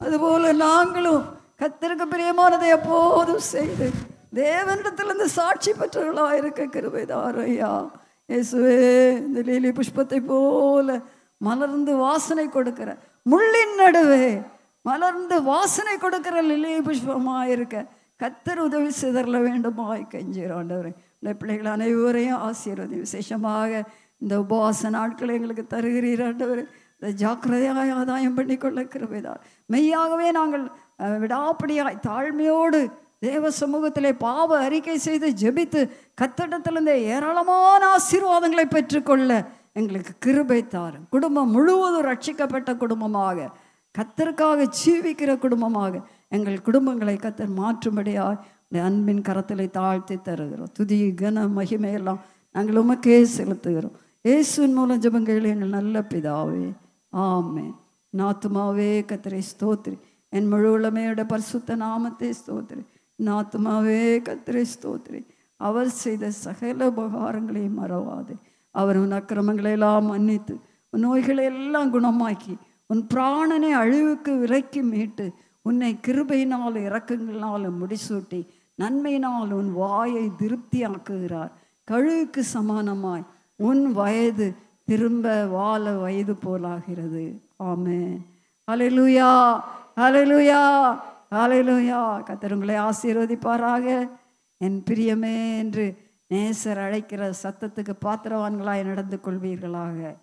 அதுபோல நாங்களும் கத்திருக்கு பிரியமானதை எப்போதும் செய்து தேவனிடத்திலிருந்து சாட்சி பெற்றவர்களாக இருக்க கிருபைதாரையா இயேசுவே இந்த லீலி புஷ்பத்தை போல மலர்ந்து வாசனை கொடுக்கிற முள்ளின் நடுவே மலர்ந்து வாசனை கொடுக்கிற லிலி புஷ்பமாக இருக்க கத்தர் உதவி சிதறல வேண்டுமாய் கஞ்சிராண்டவரை இந்த பிள்ளைகள் அனைவரையும் ஆசீர்வதி விசேஷமாக இந்த உபவாச நாட்களை எங்களுக்கு தருகிறீர் ஆண்டவர் இந்த ஜாக்கிரதையாக ஆதாயம் பண்ணி கொள்ள கிருபைதான் மெய்யாகவே நாங்கள் விடாப்படியாய் தாழ்மையோடு தேவ சமூகத்திலே பாவ அறிக்கை செய்து ஜெபித்து கத்தடத்திலிருந்து ஏராளமான ஆசீர்வாதங்களை பெற்றுக்கொள்ள எங்களுக்கு கிருபை தாரும் குடும்பம் முழுவதும் ரட்சிக்கப்பட்ட குடும்பமாக கத்தருக்காக ஜீவிக்கிற குடும்பமாக எங்கள் குடும்பங்களை கத்தர் மாற்றும்படியாக அன்பின் கரத்திலே தாழ்த்தி தருகிறோம் துதி கன மகிமையெல்லாம் நாங்கள் உமக்கே செலுத்துகிறோம் இயேசுவின் மூலம் ஜபங்கள் எங்கள் நல்ல பிதாவே ஆமே நாத்துமாவே கத்திரை ஸ்தோத்ரி என் முழு உளமையோட பரிசுத்த நாமத்தை ஸ்தோத்ரி நாத்துமாவே கத்திரை ஸ்தோத்ரி அவர் செய்த சகல உபகாரங்களையும் மறவாது அவர் உன் அக்கிரமங்களை எல்லாம் மன்னித்து உன் நோய்களை எல்லாம் குணமாக்கி உன் பிராணனை அழிவுக்கு விலக்கி மீட்டு உன்னை கிருபையினால் இறக்கங்களாலும் முடிசூட்டி நன்மையினால் உன் வாயை திருப்தியாக்குகிறார் கழுவுக்கு சமானமாய் உன் வயது திரும்ப வாழ வயது போலாகிறது ஆமே அலலுயா அலலுயா காலையிலூயா கத்தருங்களை ஆசீர்வதிப்பாராக என் பிரியமே என்று நேசர் அழைக்கிற சத்தத்துக்கு பாத்திரவான்களாய் நடந்து கொள்வீர்களாக